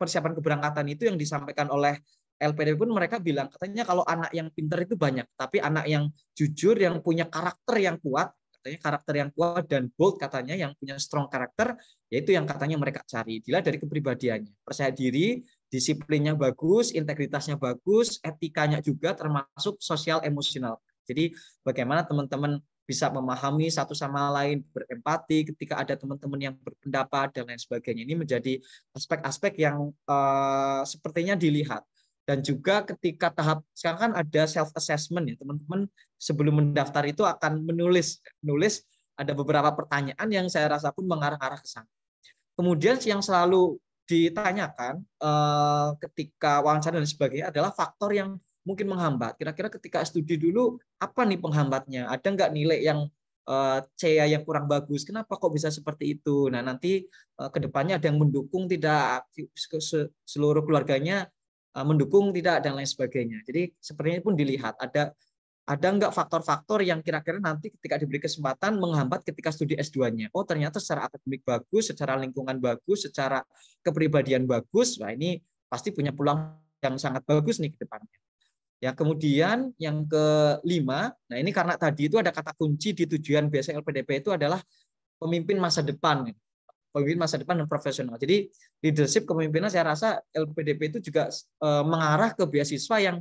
persiapan keberangkatan itu yang disampaikan oleh LPDP pun mereka bilang katanya kalau anak yang pintar itu banyak, tapi anak yang jujur, yang punya karakter yang kuat, katanya karakter yang kuat dan bold katanya yang punya strong karakter, yaitu yang katanya mereka cari. Dilihat dari kepribadiannya, percaya diri, disiplinnya bagus, integritasnya bagus, etikanya juga termasuk sosial emosional. Jadi bagaimana teman-teman bisa memahami satu sama lain, berempati ketika ada teman-teman yang berpendapat dan lain sebagainya. Ini menjadi aspek-aspek yang uh, sepertinya dilihat. Dan juga ketika tahap sekarang kan ada self assessment ya, teman-teman sebelum mendaftar itu akan menulis nulis ada beberapa pertanyaan yang saya rasa pun mengarah-arah ke sana. Kemudian yang selalu ditanyakan uh, ketika wawancara dan sebagainya adalah faktor yang mungkin menghambat. Kira-kira ketika studi dulu apa nih penghambatnya? Ada nggak nilai yang eh, C yang kurang bagus. Kenapa kok bisa seperti itu? Nah, nanti eh, kedepannya ada yang mendukung tidak seluruh keluarganya eh, mendukung tidak dan lain sebagainya. Jadi sepertinya pun dilihat ada ada enggak faktor-faktor yang kira-kira nanti ketika diberi kesempatan menghambat ketika studi S2-nya. Oh, ternyata secara akademik bagus, secara lingkungan bagus, secara kepribadian bagus. nah ini pasti punya peluang yang sangat bagus nih ke depannya. Ya, kemudian yang kelima, nah ini karena tadi itu ada kata kunci di tujuan biasanya LPDP itu adalah pemimpin masa depan. Pemimpin masa depan dan profesional. Jadi leadership kepemimpinan saya rasa LPDP itu juga eh, mengarah ke beasiswa yang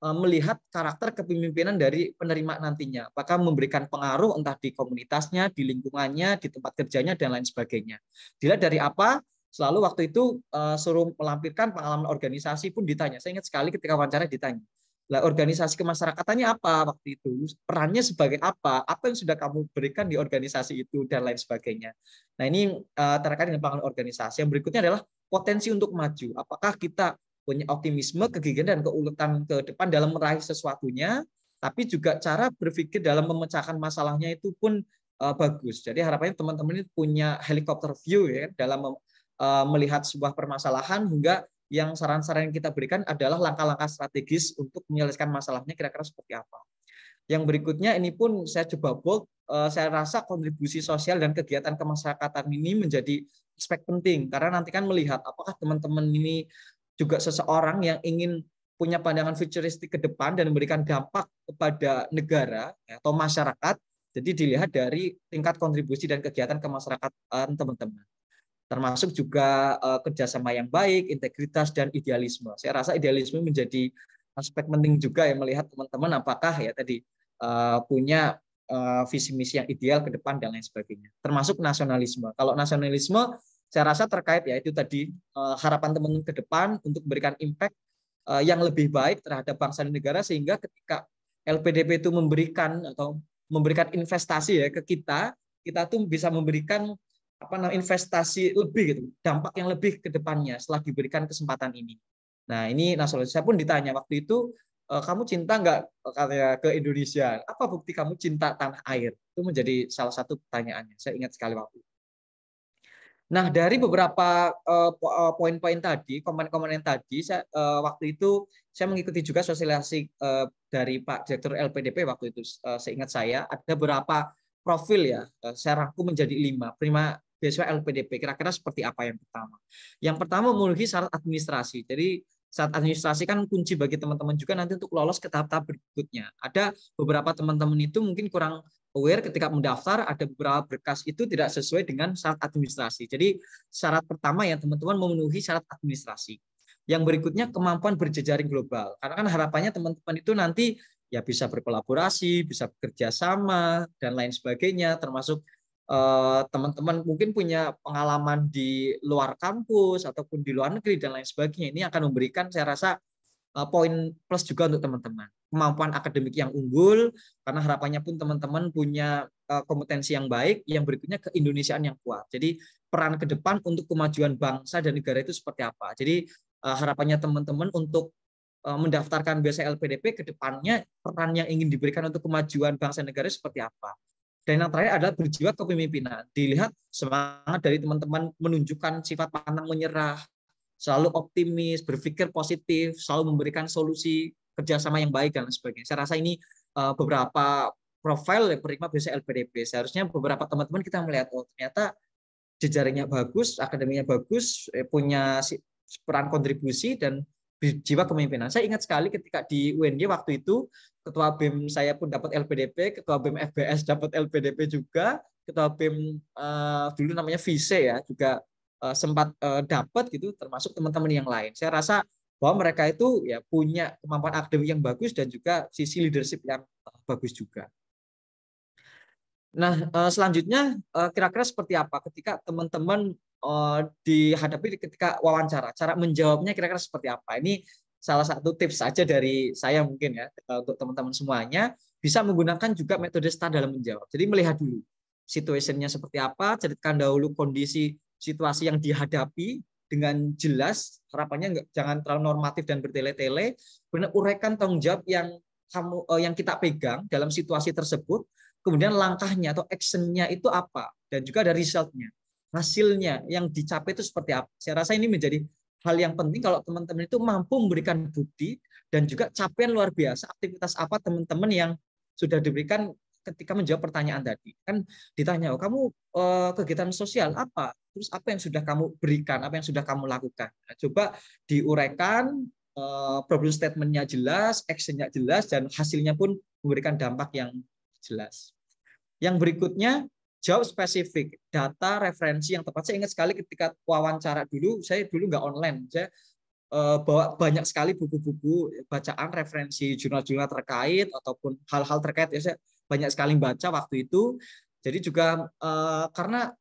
eh, melihat karakter kepemimpinan dari penerima nantinya. Apakah memberikan pengaruh entah di komunitasnya, di lingkungannya, di tempat kerjanya dan lain sebagainya. Dilihat dari apa? Selalu waktu itu eh, suruh melampirkan pengalaman organisasi pun ditanya. Saya ingat sekali ketika wawancara ditanya Nah, organisasi kemasyarakatannya apa waktu itu? Perannya sebagai apa? Apa yang sudah kamu berikan di organisasi itu dan lain sebagainya. Nah, ini uh, terkait dengan pengalaman organisasi. Yang berikutnya adalah potensi untuk maju. Apakah kita punya optimisme, kegigihan dan keuletan ke depan dalam meraih sesuatunya, tapi juga cara berpikir dalam memecahkan masalahnya itu pun uh, bagus. Jadi harapannya teman-teman ini punya helikopter view ya dalam uh, melihat sebuah permasalahan hingga yang saran-saran yang kita berikan adalah langkah-langkah strategis untuk menyelesaikan masalahnya kira-kira seperti apa. Yang berikutnya ini pun saya coba bold, eh, saya rasa kontribusi sosial dan kegiatan kemasyarakatan ini menjadi aspek penting karena nanti kan melihat apakah teman-teman ini juga seseorang yang ingin punya pandangan futuristik ke depan dan memberikan dampak kepada negara ya, atau masyarakat. Jadi dilihat dari tingkat kontribusi dan kegiatan kemasyarakatan teman-teman termasuk juga uh, kerjasama yang baik, integritas dan idealisme. Saya rasa idealisme menjadi aspek penting juga ya melihat teman-teman apakah ya tadi uh, punya uh, visi misi yang ideal ke depan dan lain sebagainya. Termasuk nasionalisme. Kalau nasionalisme saya rasa terkait ya itu tadi uh, harapan teman-teman ke depan untuk memberikan impact uh, yang lebih baik terhadap bangsa dan negara sehingga ketika LPDP itu memberikan atau memberikan investasi ya ke kita, kita tuh bisa memberikan apa namanya investasi lebih gitu, dampak yang lebih ke depannya setelah diberikan kesempatan ini. Nah, ini Nasrullah saya pun ditanya waktu itu eh, kamu cinta nggak eh, karya ke Indonesia? Apa bukti kamu cinta tanah air? Itu menjadi salah satu pertanyaannya. Saya ingat sekali waktu itu. Nah, dari beberapa eh, poin-poin tadi, komen-komen tadi, saya, waktu itu saya mengikuti juga sosialisasi dari Pak Direktur LPDP waktu itu. Seingat saya, ada beberapa profil ya, saya rangkum menjadi lima. Prima, beasiswa LPDP. Kira-kira seperti apa yang pertama? Yang pertama memenuhi syarat administrasi. Jadi saat administrasi kan kunci bagi teman-teman juga nanti untuk lolos ke tahap-tahap berikutnya. Ada beberapa teman-teman itu mungkin kurang aware ketika mendaftar ada beberapa berkas itu tidak sesuai dengan syarat administrasi. Jadi syarat pertama ya teman-teman memenuhi syarat administrasi. Yang berikutnya kemampuan berjejaring global. Karena kan harapannya teman-teman itu nanti ya bisa berkolaborasi, bisa bekerja sama dan lain sebagainya termasuk Eh, teman-teman mungkin punya pengalaman di luar kampus ataupun di luar negeri dan lain sebagainya ini akan memberikan saya rasa eh, poin plus juga untuk teman-teman kemampuan akademik yang unggul karena harapannya pun teman-teman punya eh, kompetensi yang baik yang berikutnya keindonesiaan yang kuat jadi peran ke depan untuk kemajuan bangsa dan negara itu seperti apa jadi harapannya teman-teman untuk mendaftarkan biasa LPDP ke depannya peran yang ingin diberikan untuk kemajuan bangsa dan negara seperti apa dan yang terakhir adalah berjiwa kepemimpinan. Dilihat semangat dari teman-teman menunjukkan sifat pantang menyerah, selalu optimis, berpikir positif, selalu memberikan solusi kerjasama yang baik dan sebagainya. Saya rasa ini eh, beberapa profil perikma bisa LPDP. Seharusnya beberapa teman-teman kita melihat, oh ternyata jejaringnya bagus, akademinya bagus, eh, punya peran kontribusi, dan jiwa kepemimpinan. Saya ingat sekali ketika di UNY waktu itu ketua BEM saya pun dapat LPDP, ketua BEM FBS dapat LPDP juga, ketua BEM uh, dulu namanya Vise ya juga uh, sempat uh, dapat gitu termasuk teman-teman yang lain. Saya rasa bahwa mereka itu ya punya kemampuan akademik yang bagus dan juga sisi leadership yang bagus juga. Nah, selanjutnya kira-kira seperti apa ketika teman-teman uh, dihadapi ketika wawancara. Cara menjawabnya kira-kira seperti apa? Ini salah satu tips saja dari saya mungkin ya eh, untuk teman-teman semuanya bisa menggunakan juga metode STAR dalam menjawab. Jadi melihat dulu situasinya seperti apa, ceritakan dahulu kondisi situasi yang dihadapi dengan jelas, harapannya enggak, jangan terlalu normatif dan bertele-tele, benar uraikan tanggung jawab yang kamu eh, yang kita pegang dalam situasi tersebut, kemudian langkahnya atau actionnya itu apa dan juga ada resultnya hasilnya yang dicapai itu seperti apa. Saya rasa ini menjadi hal yang penting kalau teman-teman itu mampu memberikan bukti dan juga capaian luar biasa aktivitas apa teman-teman yang sudah diberikan ketika menjawab pertanyaan tadi. Kan ditanya, oh, kamu eh, kegiatan sosial apa? Terus apa yang sudah kamu berikan? Apa yang sudah kamu lakukan? Nah, coba diuraikan, eh, problem statementnya jelas, actionnya jelas, dan hasilnya pun memberikan dampak yang jelas. Yang berikutnya, Jawab spesifik data referensi yang tepat. Saya ingat sekali ketika wawancara dulu, saya dulu nggak online, saya eh, bawa banyak sekali buku-buku bacaan referensi jurnal-jurnal terkait ataupun hal-hal terkait ya saya banyak sekali baca waktu itu. Jadi juga eh, karena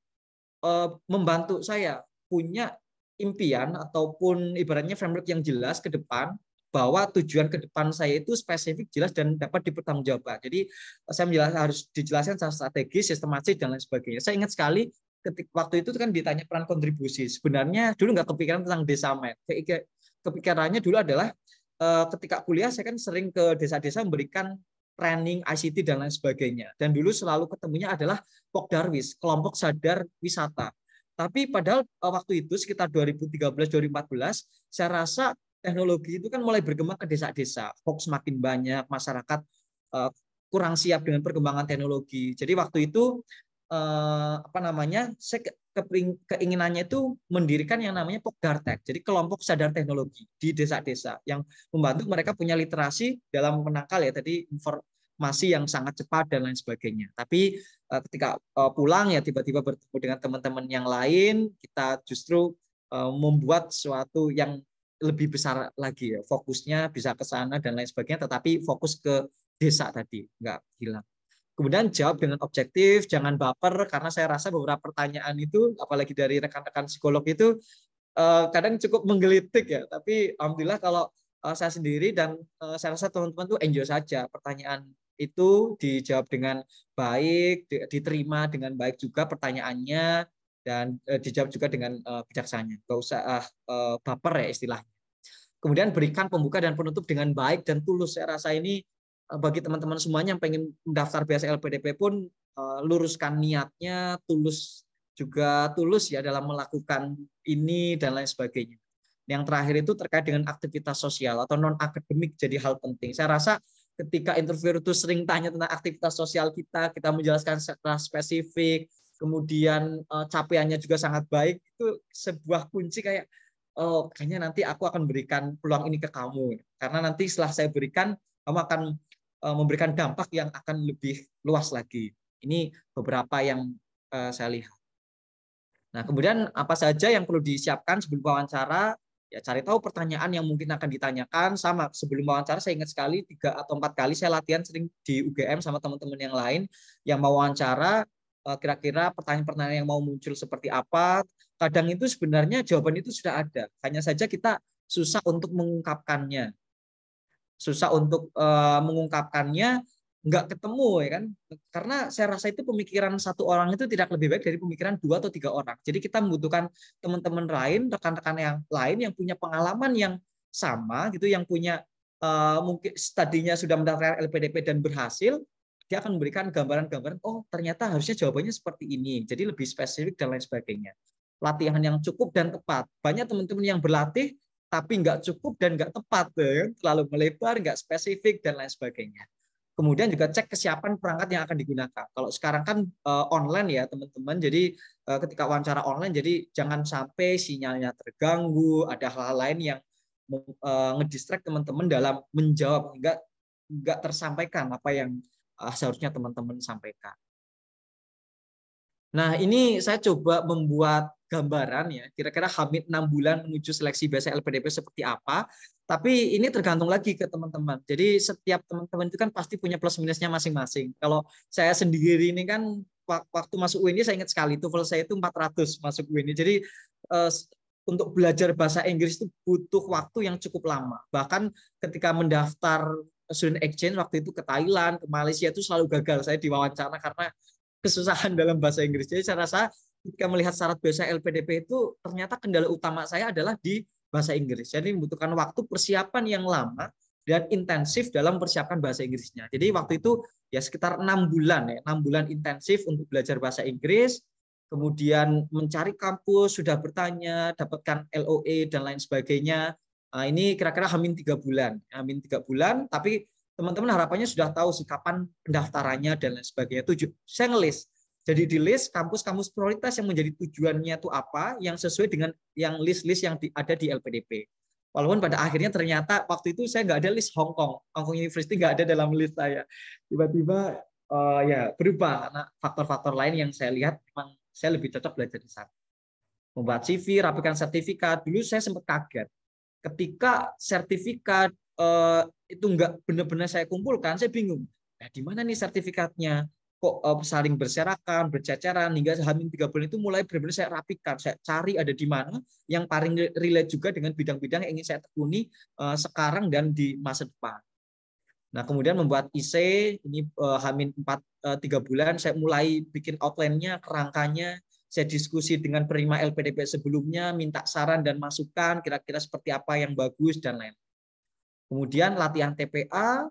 eh, membantu saya punya impian ataupun ibaratnya framework yang jelas ke depan bahwa tujuan ke depan saya itu spesifik, jelas dan dapat dipertanggungjawabkan. Jadi saya menjelaskan harus dijelaskan secara strategis, sistematis dan lain sebagainya. Saya ingat sekali ketika waktu itu kan ditanya peran kontribusi. Sebenarnya dulu nggak kepikiran tentang desa men. Kepikirannya dulu adalah eh, ketika kuliah saya kan sering ke desa-desa memberikan training ICT dan lain sebagainya. Dan dulu selalu ketemunya adalah Darwis, kelompok sadar wisata. Tapi padahal eh, waktu itu sekitar 2013-2014, saya rasa teknologi itu kan mulai bergema ke desa-desa. Hoax makin banyak, masyarakat uh, kurang siap dengan perkembangan teknologi. Jadi waktu itu uh, apa namanya? saya ke, keinginannya itu mendirikan yang namanya Pogartek. Jadi kelompok sadar teknologi di desa-desa yang membantu mereka punya literasi dalam menangkal ya tadi informasi yang sangat cepat dan lain sebagainya. Tapi eh, ketika pulang ya tiba-tiba bertemu dengan teman-teman yang lain, kita justru membuat suatu yang lebih besar lagi ya fokusnya bisa ke sana dan lain sebagainya tetapi fokus ke desa tadi nggak hilang kemudian jawab dengan objektif jangan baper karena saya rasa beberapa pertanyaan itu apalagi dari rekan-rekan psikolog itu eh, kadang cukup menggelitik ya tapi alhamdulillah kalau eh, saya sendiri dan eh, saya rasa teman-teman tuh enjoy saja pertanyaan itu dijawab dengan baik diterima dengan baik juga pertanyaannya dan dijawab juga dengan bijaksana nggak usah ah, baper ya istilahnya Kemudian berikan pembuka dan penutup dengan baik dan tulus. Saya rasa ini eh, bagi teman-teman semuanya yang pengen mendaftar biasa LPDP pun eh, luruskan niatnya, tulus juga tulus ya dalam melakukan ini dan lain sebagainya. Yang terakhir itu terkait dengan aktivitas sosial atau non akademik jadi hal penting. Saya rasa ketika interviewer itu sering tanya tentang aktivitas sosial kita, kita menjelaskan secara spesifik, kemudian eh, capaiannya juga sangat baik, itu sebuah kunci kayak oh kayaknya nanti aku akan berikan peluang ini ke kamu karena nanti setelah saya berikan kamu akan eh, memberikan dampak yang akan lebih luas lagi. Ini beberapa yang eh, saya lihat. Nah, kemudian apa saja yang perlu disiapkan sebelum wawancara? Ya, cari tahu pertanyaan yang mungkin akan ditanyakan. Sama sebelum wawancara, saya ingat sekali tiga atau empat kali saya latihan sering di UGM sama teman-teman yang lain yang mau wawancara. Eh, kira-kira pertanyaan-pertanyaan yang mau muncul seperti apa? kadang itu sebenarnya jawaban itu sudah ada, hanya saja kita susah untuk mengungkapkannya, susah untuk e, mengungkapkannya, nggak ketemu ya kan? Karena saya rasa itu pemikiran satu orang itu tidak lebih baik dari pemikiran dua atau tiga orang. Jadi kita membutuhkan teman-teman lain, rekan-rekan yang lain yang punya pengalaman yang sama gitu, yang punya e, mungkin tadinya sudah mendaftar LPDP dan berhasil, dia akan memberikan gambaran-gambaran, oh ternyata harusnya jawabannya seperti ini, jadi lebih spesifik dan lain sebagainya latihan yang cukup dan tepat. Banyak teman-teman yang berlatih tapi nggak cukup dan nggak tepat, ya. Kan? terlalu melebar, nggak spesifik dan lain sebagainya. Kemudian juga cek kesiapan perangkat yang akan digunakan. Kalau sekarang kan uh, online ya teman-teman, jadi uh, ketika wawancara online, jadi jangan sampai sinyalnya terganggu, ada hal-hal lain yang uh, ngedistract teman-teman dalam menjawab, nggak nggak tersampaikan apa yang uh, seharusnya teman-teman sampaikan. Nah, ini saya coba membuat gambaran ya, kira-kira Hamid enam bulan menuju seleksi biasa LPDP seperti apa. Tapi ini tergantung lagi ke teman-teman. Jadi setiap teman-teman itu kan pasti punya plus minusnya masing-masing. Kalau saya sendiri ini kan waktu masuk UIN saya ingat sekali itu saya itu 400 masuk UIN. Jadi eh, untuk belajar bahasa Inggris itu butuh waktu yang cukup lama. Bahkan ketika mendaftar student exchange waktu itu ke Thailand, ke Malaysia itu selalu gagal saya diwawancara karena kesusahan dalam bahasa Inggris. Jadi saya rasa ketika melihat syarat bahasa LPDP itu ternyata kendala utama saya adalah di bahasa Inggris. Jadi membutuhkan waktu persiapan yang lama dan intensif dalam persiapkan bahasa Inggrisnya. Jadi waktu itu ya sekitar enam bulan ya, enam bulan intensif untuk belajar bahasa Inggris, kemudian mencari kampus, sudah bertanya, dapatkan LOE dan lain sebagainya. Nah, ini kira-kira hamin tiga bulan, hamin tiga bulan. Tapi teman-teman harapannya sudah tahu sih kapan pendaftarannya dan lain sebagainya. Tujuh, saya ngelis jadi di list kampus-kampus prioritas yang menjadi tujuannya itu apa yang sesuai dengan yang list-list yang di, ada di LPDP. Walaupun pada akhirnya ternyata waktu itu saya nggak ada list Hong Kong, Hong Kong University nggak ada dalam list saya. Tiba-tiba uh, ya berubah karena faktor-faktor lain yang saya lihat memang saya lebih cocok belajar di sana. Membuat CV, rapikan sertifikat. Dulu saya sempat kaget ketika sertifikat uh, itu nggak benar-benar saya kumpulkan, saya bingung. Nah, di mana nih sertifikatnya? kok uh, saling berserakan, berceceran hingga hamil tiga bulan itu mulai benar-benar saya rapikan, saya cari ada di mana yang paling relate juga dengan bidang-bidang yang ingin saya tekuni uh, sekarang dan di masa depan. Nah, kemudian membuat IC ini uh, empat 4 tiga bulan saya mulai bikin outline-nya, kerangkanya, saya diskusi dengan penerima LPDP sebelumnya, minta saran dan masukan kira-kira seperti apa yang bagus dan lain. Kemudian latihan TPA,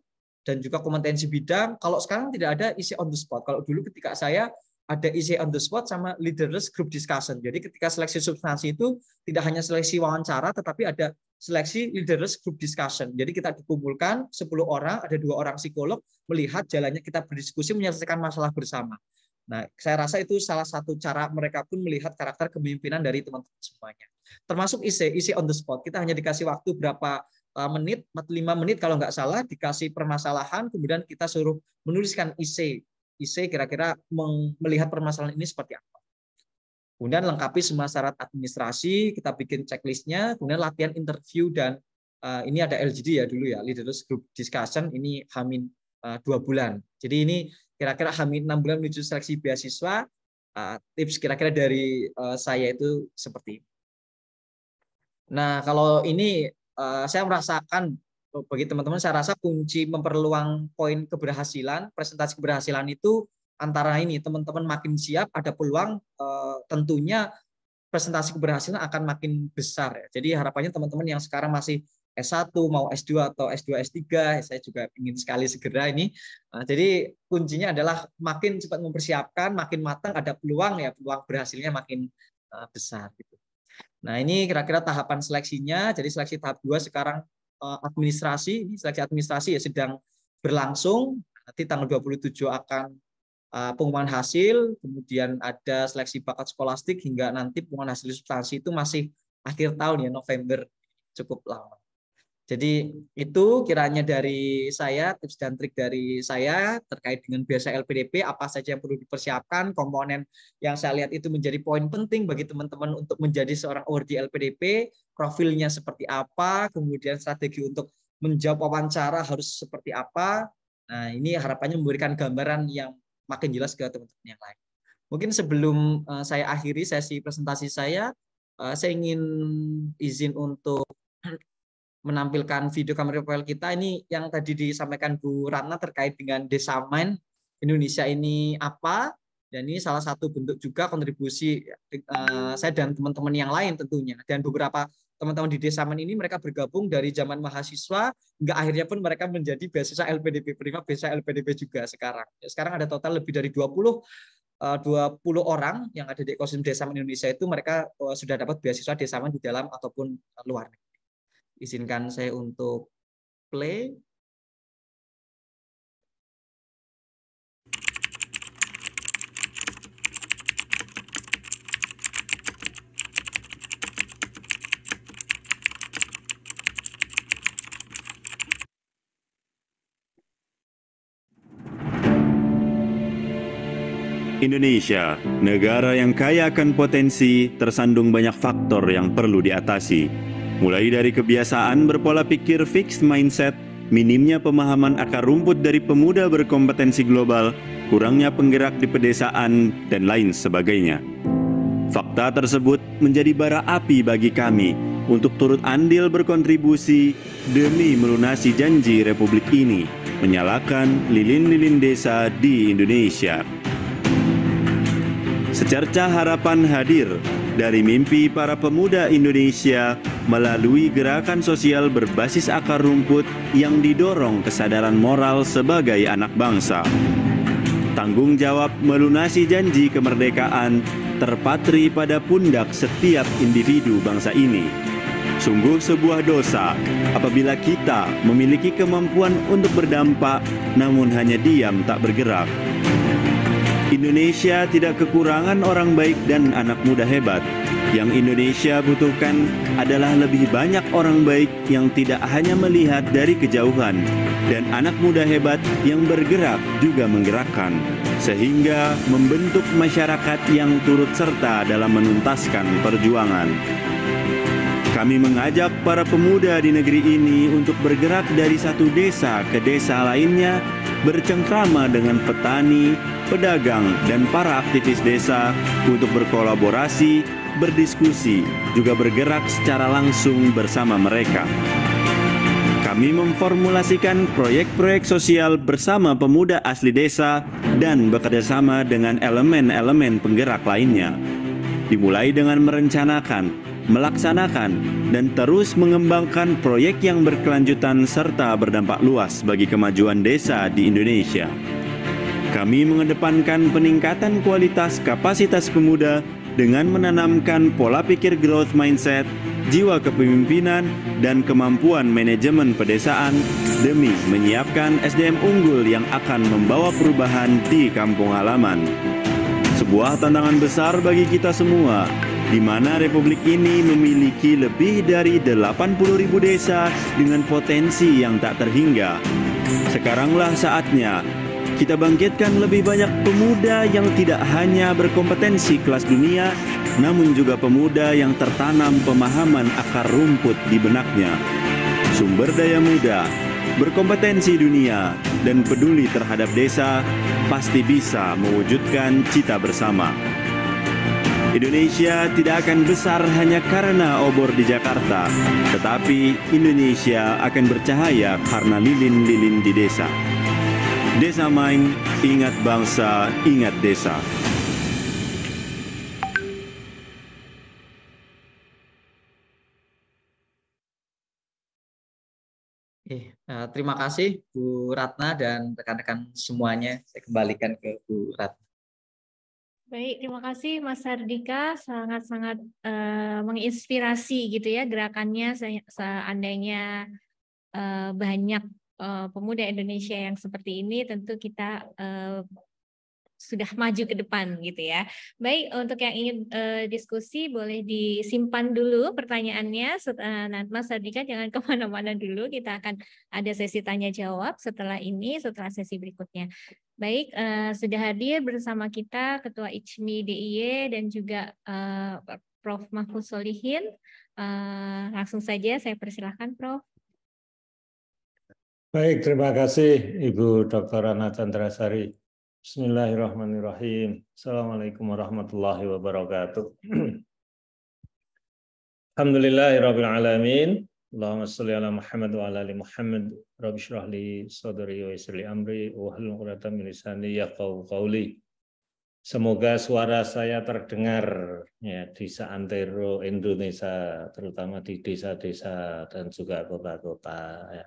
dan juga kompetensi bidang. Kalau sekarang tidak ada isi on the spot. Kalau dulu ketika saya ada isi on the spot sama leaderless group discussion. Jadi ketika seleksi substansi itu tidak hanya seleksi wawancara, tetapi ada seleksi leaderless group discussion. Jadi kita dikumpulkan 10 orang, ada dua orang psikolog melihat jalannya kita berdiskusi menyelesaikan masalah bersama. Nah, saya rasa itu salah satu cara mereka pun melihat karakter kepemimpinan dari teman-teman semuanya. Termasuk isi, IC on the spot. Kita hanya dikasih waktu berapa Eh, menit, 45 menit kalau nggak salah dikasih permasalahan, kemudian kita suruh menuliskan IC. IC kira-kira melihat permasalahan ini seperti apa. Kemudian lengkapi semua syarat administrasi, kita bikin checklistnya, kemudian latihan interview dan uh, ini ada LGD ya dulu ya, leaders group discussion ini hamin eh, dua uh, bulan. Jadi ini kira-kira hamin enam bulan menuju seleksi beasiswa. Uh, tips kira-kira dari uh, saya itu seperti ini. Nah, kalau ini Eh, saya merasakan oh, bagi teman-teman saya rasa kunci memperluang poin keberhasilan, presentasi keberhasilan itu antara ini teman-teman makin siap ada peluang eh, tentunya presentasi keberhasilan akan makin besar ya. Jadi harapannya teman-teman yang sekarang masih S1 mau S2 atau S2 S3 saya juga ingin sekali segera ini. Nah, jadi kuncinya adalah makin cepat mempersiapkan, makin matang ada peluang ya, peluang berhasilnya makin eh, besar gitu. Nah, ini kira-kira tahapan seleksinya. Jadi seleksi tahap 2 sekarang eh, administrasi, seleksi administrasi ya sedang berlangsung. Nanti tanggal 27 akan eh, pengumuman hasil, kemudian ada seleksi bakat skolastik hingga nanti pengumuman hasil substansi itu masih akhir tahun ya November cukup lama. Jadi itu kiranya dari saya, tips dan trik dari saya terkait dengan biasa LPDP, apa saja yang perlu dipersiapkan, komponen yang saya lihat itu menjadi poin penting bagi teman-teman untuk menjadi seorang award LPDP, profilnya seperti apa, kemudian strategi untuk menjawab wawancara harus seperti apa. Nah ini harapannya memberikan gambaran yang makin jelas ke teman-teman yang lain. Mungkin sebelum eh, saya akhiri sesi presentasi saya, eh, saya ingin izin untuk menampilkan video kamera profile kita ini yang tadi disampaikan Bu Ratna terkait dengan Desa main Indonesia ini apa dan ini salah satu bentuk juga kontribusi eh, saya dan teman-teman yang lain tentunya dan beberapa teman-teman di Desa main ini mereka bergabung dari zaman mahasiswa nggak akhirnya pun mereka menjadi beasiswa LPDP prima beasiswa LPDP juga sekarang ya, sekarang ada total lebih dari 20 20 eh, orang yang ada di ekosistem Man Indonesia itu mereka eh, sudah dapat beasiswa Desa Man di dalam ataupun luar negeri Izinkan saya untuk play. Indonesia, negara yang kaya akan potensi, tersandung banyak faktor yang perlu diatasi, Mulai dari kebiasaan berpola pikir fixed mindset, minimnya pemahaman akar rumput dari pemuda berkompetensi global, kurangnya penggerak di pedesaan, dan lain sebagainya. Fakta tersebut menjadi bara api bagi kami untuk turut andil berkontribusi demi melunasi janji Republik ini, menyalakan lilin-lilin desa di Indonesia. Secerca harapan hadir dari mimpi para pemuda Indonesia melalui gerakan sosial berbasis akar rumput yang didorong kesadaran moral sebagai anak bangsa. Tanggung jawab melunasi janji kemerdekaan terpatri pada pundak setiap individu bangsa ini. Sungguh sebuah dosa apabila kita memiliki kemampuan untuk berdampak namun hanya diam tak bergerak. Indonesia tidak kekurangan orang baik dan anak muda hebat. Yang Indonesia butuhkan adalah lebih banyak orang baik yang tidak hanya melihat dari kejauhan, dan anak muda hebat yang bergerak juga menggerakkan, sehingga membentuk masyarakat yang turut serta dalam menuntaskan perjuangan. Kami mengajak para pemuda di negeri ini untuk bergerak dari satu desa ke desa lainnya bercengkrama dengan petani, pedagang, dan para aktivis desa untuk berkolaborasi, berdiskusi, juga bergerak secara langsung bersama mereka. Kami memformulasikan proyek-proyek sosial bersama pemuda asli desa dan bekerjasama dengan elemen-elemen penggerak lainnya. Dimulai dengan merencanakan, melaksanakan, dan terus mengembangkan proyek yang berkelanjutan serta berdampak luas bagi kemajuan desa di Indonesia. Kami mengedepankan peningkatan kualitas kapasitas pemuda dengan menanamkan pola pikir growth mindset, jiwa kepemimpinan, dan kemampuan manajemen pedesaan demi menyiapkan SDM unggul yang akan membawa perubahan di kampung halaman. Sebuah tantangan besar bagi kita semua, di mana republik ini memiliki lebih dari 80 ribu desa dengan potensi yang tak terhingga. Sekaranglah saatnya kita bangkitkan lebih banyak pemuda yang tidak hanya berkompetensi kelas dunia, namun juga pemuda yang tertanam pemahaman akar rumput di benaknya. Sumber daya muda, berkompetensi dunia, dan peduli terhadap desa pasti bisa mewujudkan cita bersama. Indonesia tidak akan besar hanya karena obor di Jakarta, tetapi Indonesia akan bercahaya karena lilin-lilin di desa. Desa Main, ingat bangsa, ingat desa. Eh, terima kasih Bu Ratna dan rekan-rekan semuanya. Saya kembalikan ke Bu Ratna. Baik, terima kasih Mas Hardika, sangat-sangat uh, menginspirasi gitu ya gerakannya seandainya uh, banyak uh, pemuda Indonesia yang seperti ini tentu kita uh, sudah maju ke depan gitu ya. Baik, untuk yang ingin uh, diskusi boleh disimpan dulu pertanyaannya. Uh, eh, nah, Mas Sardika jangan kemana-mana dulu, kita akan ada sesi tanya jawab setelah ini, setelah sesi berikutnya. Baik, uh, sudah hadir bersama kita Ketua ICMI DIY dan juga uh, Prof. Mahfud Solihin. Uh, langsung saja saya persilahkan Prof. Baik, terima kasih Ibu Dr. Ana Chandrasari. Bismillahirrahmanirrahim. Assalamualaikum warahmatullahi wabarakatuh. Alhamdulillahirabbil alamin. Allahumma shalli ala Muhammad wa ala ali Muhammad. Rabbi shrah li sadri wa yassir li amri wa hlul 'uqdatam min lisani yafqahu qawli. Semoga suara saya terdengar ya di seantero Indonesia, terutama di desa-desa dan juga kota-kota ya.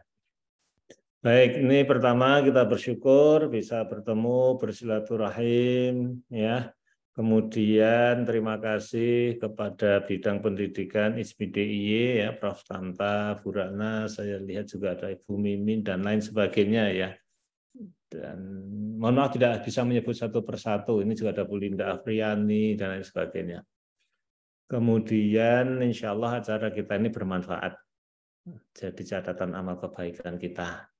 Baik, ini pertama kita bersyukur bisa bertemu bersilaturahim ya. Kemudian terima kasih kepada bidang pendidikan ISPDIY ya Prof Tanta, Bu Rana, saya lihat juga ada Ibu Mimin dan lain sebagainya ya. Dan mohon maaf tidak bisa menyebut satu persatu, ini juga ada Bu Linda Afriani dan lain sebagainya. Kemudian insya Allah acara kita ini bermanfaat jadi catatan amal kebaikan kita.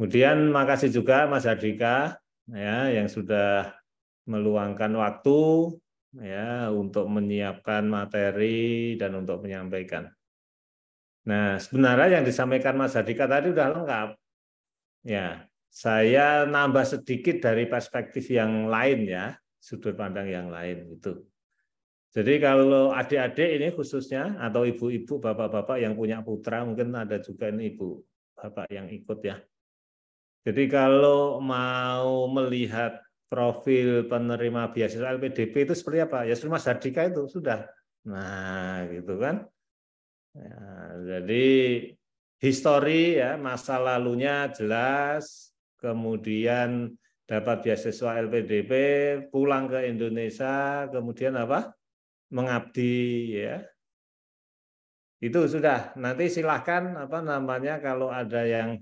Kemudian makasih juga Mas Hadrika ya yang sudah meluangkan waktu ya untuk menyiapkan materi dan untuk menyampaikan. Nah, sebenarnya yang disampaikan Mas Hadika tadi sudah lengkap. Ya, saya nambah sedikit dari perspektif yang lain ya, sudut pandang yang lain itu. Jadi kalau adik-adik ini khususnya atau ibu-ibu, bapak-bapak yang punya putra mungkin ada juga ini ibu bapak yang ikut ya jadi kalau mau melihat profil penerima beasiswa LPDP itu seperti apa? Ya seperti Mas Hardika itu sudah. Nah, gitu kan. Ya, jadi histori ya masa lalunya jelas, kemudian dapat beasiswa LPDP, pulang ke Indonesia, kemudian apa? mengabdi ya. Itu sudah. Nanti silahkan apa namanya kalau ada yang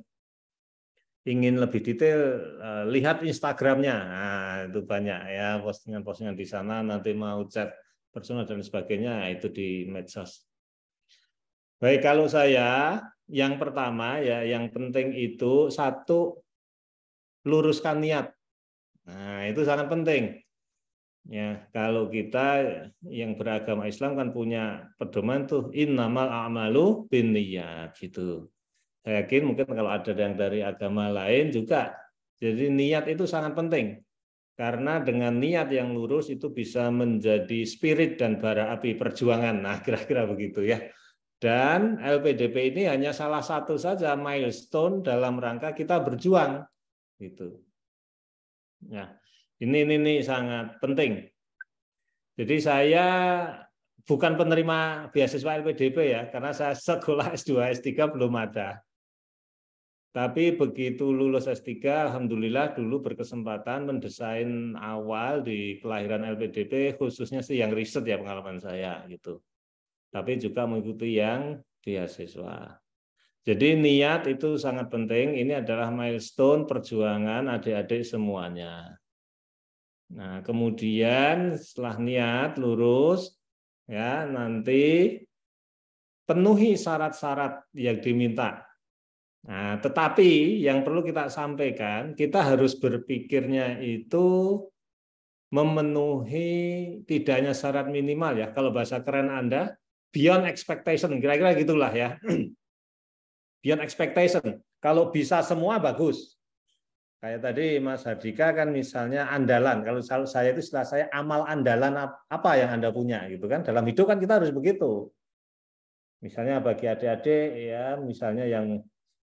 ingin lebih detail eh, lihat Instagramnya nah, itu banyak ya postingan-postingan di sana nanti mau chat personal dan sebagainya nah, itu di medsos baik kalau saya yang pertama ya yang penting itu satu luruskan niat nah itu sangat penting ya kalau kita yang beragama Islam kan punya pedoman tuh innamal a'malu binniyat gitu saya yakin mungkin kalau ada yang dari agama lain juga. Jadi niat itu sangat penting. Karena dengan niat yang lurus itu bisa menjadi spirit dan bara api perjuangan. Nah, kira-kira begitu ya. Dan LPDP ini hanya salah satu saja milestone dalam rangka kita berjuang. itu. Nah, ini ini, ini sangat penting. Jadi saya bukan penerima beasiswa LPDP ya, karena saya sekolah S2, S3 belum ada. Tapi begitu lulus S3, Alhamdulillah dulu berkesempatan mendesain awal di kelahiran LPDP, khususnya sih yang riset ya pengalaman saya gitu. Tapi juga mengikuti yang beasiswa. Jadi niat itu sangat penting, ini adalah milestone perjuangan adik-adik semuanya. Nah, kemudian setelah niat lurus, ya nanti penuhi syarat-syarat yang diminta Nah, tetapi yang perlu kita sampaikan, kita harus berpikirnya itu memenuhi tidaknya syarat minimal ya, kalau bahasa keren Anda, beyond expectation, kira-kira gitulah ya. beyond expectation. Kalau bisa semua bagus. Kayak tadi Mas Hardika kan misalnya andalan. Kalau saya itu setelah saya amal andalan apa yang Anda punya gitu kan. Dalam hidup kan kita harus begitu. Misalnya bagi adik-adik ya misalnya yang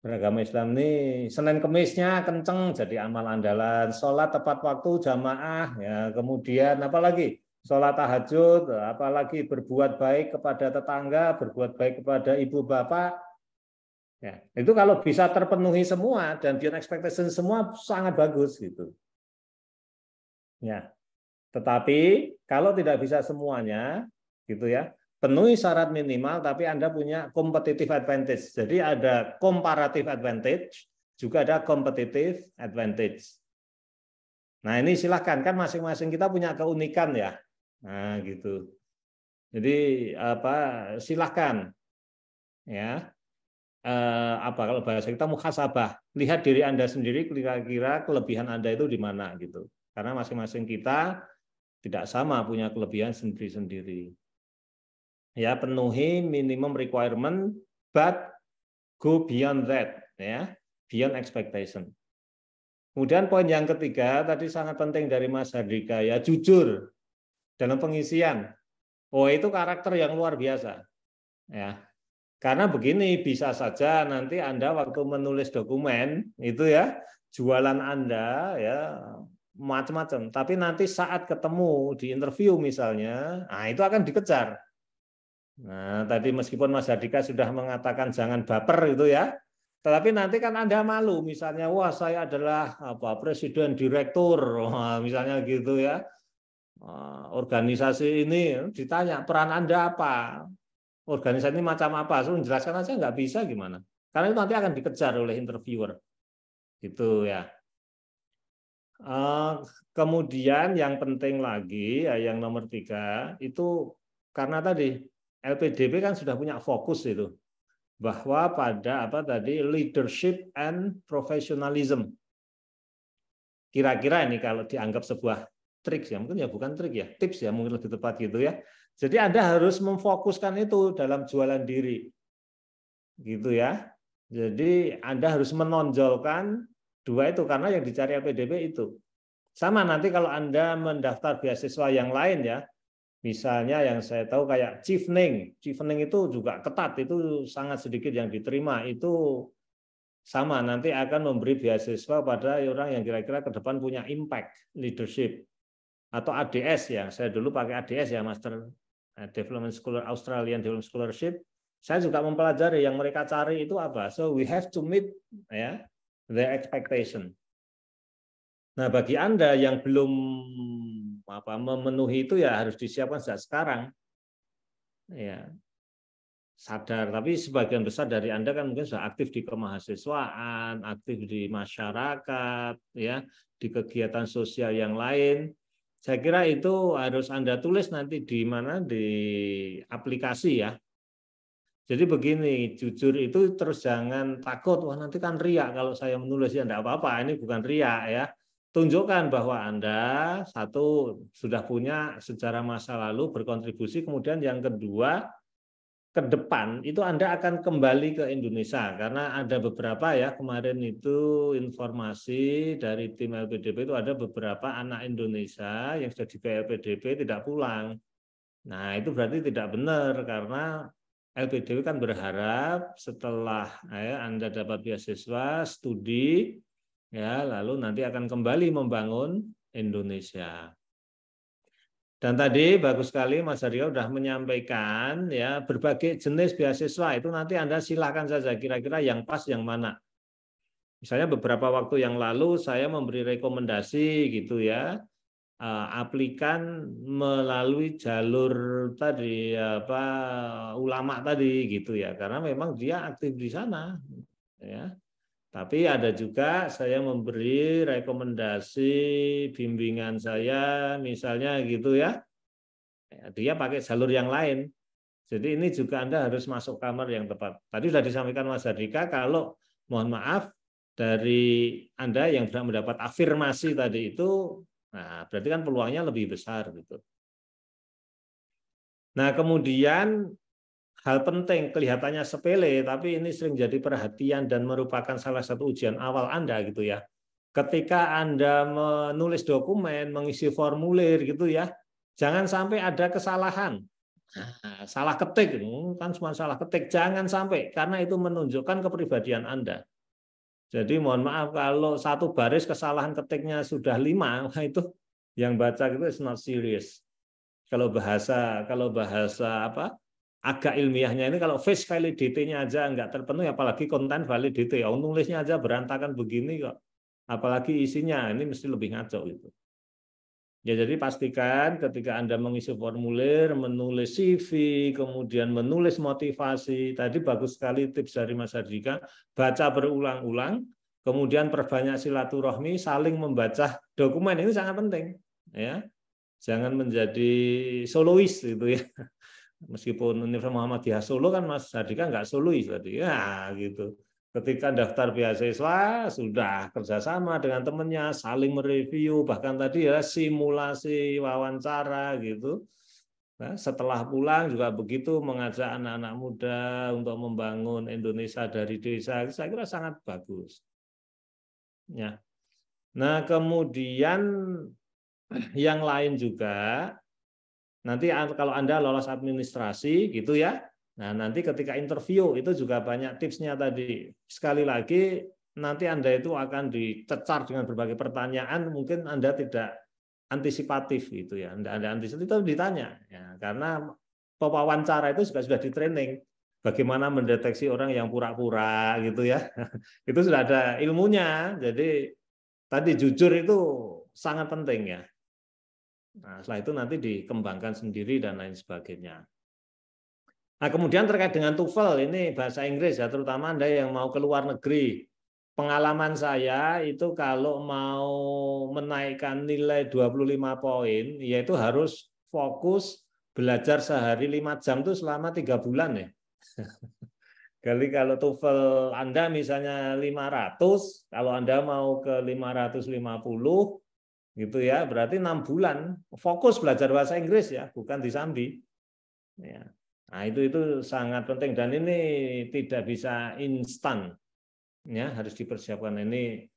beragama Islam ini Senin Kemisnya kenceng jadi amal andalan, sholat tepat waktu jamaah, ya kemudian apalagi sholat tahajud, apalagi berbuat baik kepada tetangga, berbuat baik kepada ibu bapak. Ya, itu kalau bisa terpenuhi semua dan beyond expectation semua sangat bagus gitu. Ya. Tetapi kalau tidak bisa semuanya gitu ya, penuhi syarat minimal tapi Anda punya competitive advantage. Jadi ada comparative advantage, juga ada competitive advantage. Nah, ini silahkan kan masing-masing kita punya keunikan ya. Nah, gitu. Jadi apa silahkan ya eh, apa kalau bahasa kita muhasabah lihat diri anda sendiri kira-kira kelebihan anda itu di mana gitu karena masing-masing kita tidak sama punya kelebihan sendiri-sendiri ya penuhi minimum requirement but go beyond that ya beyond expectation kemudian poin yang ketiga tadi sangat penting dari Mas Hadrika ya jujur dalam pengisian oh itu karakter yang luar biasa ya karena begini bisa saja nanti anda waktu menulis dokumen itu ya jualan anda ya macam-macam tapi nanti saat ketemu di interview misalnya nah itu akan dikejar Nah, tadi meskipun Mas Hadika sudah mengatakan jangan baper itu ya, tetapi nanti kan Anda malu, misalnya, wah saya adalah apa presiden direktur, misalnya gitu ya, organisasi ini ditanya peran Anda apa, organisasi ini macam apa, suruh menjelaskan aja nggak bisa gimana, karena itu nanti akan dikejar oleh interviewer, gitu ya. Eh, kemudian yang penting lagi, ya, yang nomor tiga itu karena tadi LPDP kan sudah punya fokus itu bahwa pada apa tadi leadership and professionalism. Kira-kira ini kalau dianggap sebuah trik ya mungkin ya bukan trik ya tips ya mungkin lebih tepat gitu ya. Jadi Anda harus memfokuskan itu dalam jualan diri. Gitu ya. Jadi Anda harus menonjolkan dua itu karena yang dicari LPDP itu. Sama nanti kalau Anda mendaftar beasiswa yang lain ya, Misalnya yang saya tahu kayak Chief Neng itu juga ketat, itu sangat sedikit yang diterima. Itu sama, nanti akan memberi beasiswa pada orang yang kira-kira ke depan punya impact leadership. Atau ADS ya, saya dulu pakai ADS ya, Master eh, Development Scholar Australian Development Scholarship. Saya juga mempelajari yang mereka cari itu apa. So we have to meet ya their expectation. Nah, bagi Anda yang belum apa memenuhi itu ya harus disiapkan sejak sekarang. Ya. Sadar, tapi sebagian besar dari Anda kan mungkin sudah aktif di kemahasiswaan, aktif di masyarakat, ya, di kegiatan sosial yang lain. Saya kira itu harus Anda tulis nanti di mana di aplikasi ya, jadi begini, jujur itu terus jangan takut, wah nanti kan riak kalau saya menulis ya tidak apa-apa, ini bukan riak ya tunjukkan bahwa Anda satu sudah punya sejarah masa lalu berkontribusi, kemudian yang kedua ke depan itu Anda akan kembali ke Indonesia karena ada beberapa ya kemarin itu informasi dari tim LPDP itu ada beberapa anak Indonesia yang sudah di LPDP tidak pulang. Nah, itu berarti tidak benar karena LPDP kan berharap setelah ya, Anda dapat beasiswa studi ya lalu nanti akan kembali membangun Indonesia. Dan tadi bagus sekali Mas Aryo sudah menyampaikan ya berbagai jenis beasiswa itu nanti Anda silakan saja kira-kira yang pas yang mana. Misalnya beberapa waktu yang lalu saya memberi rekomendasi gitu ya eh, aplikan melalui jalur tadi apa ulama tadi gitu ya karena memang dia aktif di sana ya tapi ada juga saya memberi rekomendasi bimbingan saya misalnya gitu ya. ya. Dia pakai jalur yang lain. Jadi ini juga Anda harus masuk kamar yang tepat. Tadi sudah disampaikan Mas Hadika kalau mohon maaf dari Anda yang sudah mendapat afirmasi tadi itu nah berarti kan peluangnya lebih besar gitu. Nah, kemudian hal penting kelihatannya sepele tapi ini sering jadi perhatian dan merupakan salah satu ujian awal Anda gitu ya. Ketika Anda menulis dokumen, mengisi formulir gitu ya, jangan sampai ada kesalahan. Nah. Nah, salah ketik hmm, kan cuma salah ketik, jangan sampai karena itu menunjukkan kepribadian Anda. Jadi mohon maaf kalau satu baris kesalahan ketiknya sudah lima, nah itu yang baca itu is not serious. Kalau bahasa kalau bahasa apa? agak ilmiahnya ini kalau face validity-nya aja nggak terpenuhi apalagi konten validity ya oh, nulisnya aja berantakan begini kok apalagi isinya ini mesti lebih ngaco gitu ya jadi pastikan ketika anda mengisi formulir menulis CV kemudian menulis motivasi tadi bagus sekali tips dari Mas Hardika baca berulang-ulang kemudian perbanyak silaturahmi saling membaca dokumen ini sangat penting ya jangan menjadi solois gitu ya meskipun Universitas Muhammadiyah Solo kan Mas Hadika nggak Solo tadi ya gitu ketika daftar beasiswa sudah kerjasama dengan temennya saling mereview bahkan tadi ya simulasi wawancara gitu nah, setelah pulang juga begitu mengajak anak-anak muda untuk membangun Indonesia dari desa saya kira sangat bagus ya nah kemudian yang lain juga Nanti kalau Anda lolos administrasi gitu ya. Nah, nanti ketika interview itu juga banyak tipsnya tadi. Sekali lagi nanti Anda itu akan dicecar dengan berbagai pertanyaan, mungkin Anda tidak antisipatif gitu ya. Anda, anda antisipatif itu ditanya ya, karena pewawancara itu sudah sudah di training bagaimana mendeteksi orang yang pura-pura gitu ya. itu sudah ada ilmunya. Jadi tadi jujur itu sangat penting ya. Nah, setelah itu nanti dikembangkan sendiri dan lain sebagainya. Nah, kemudian terkait dengan TOEFL ini bahasa Inggris ya, terutama Anda yang mau ke luar negeri. Pengalaman saya itu kalau mau menaikkan nilai 25 poin, yaitu harus fokus belajar sehari 5 jam itu selama 3 bulan ya. Kali kalau TOEFL Anda misalnya 500, kalau Anda mau ke 550, gitu ya berarti enam bulan fokus belajar bahasa Inggris ya bukan di Sambi ya nah itu itu sangat penting dan ini tidak bisa instan ya harus dipersiapkan ini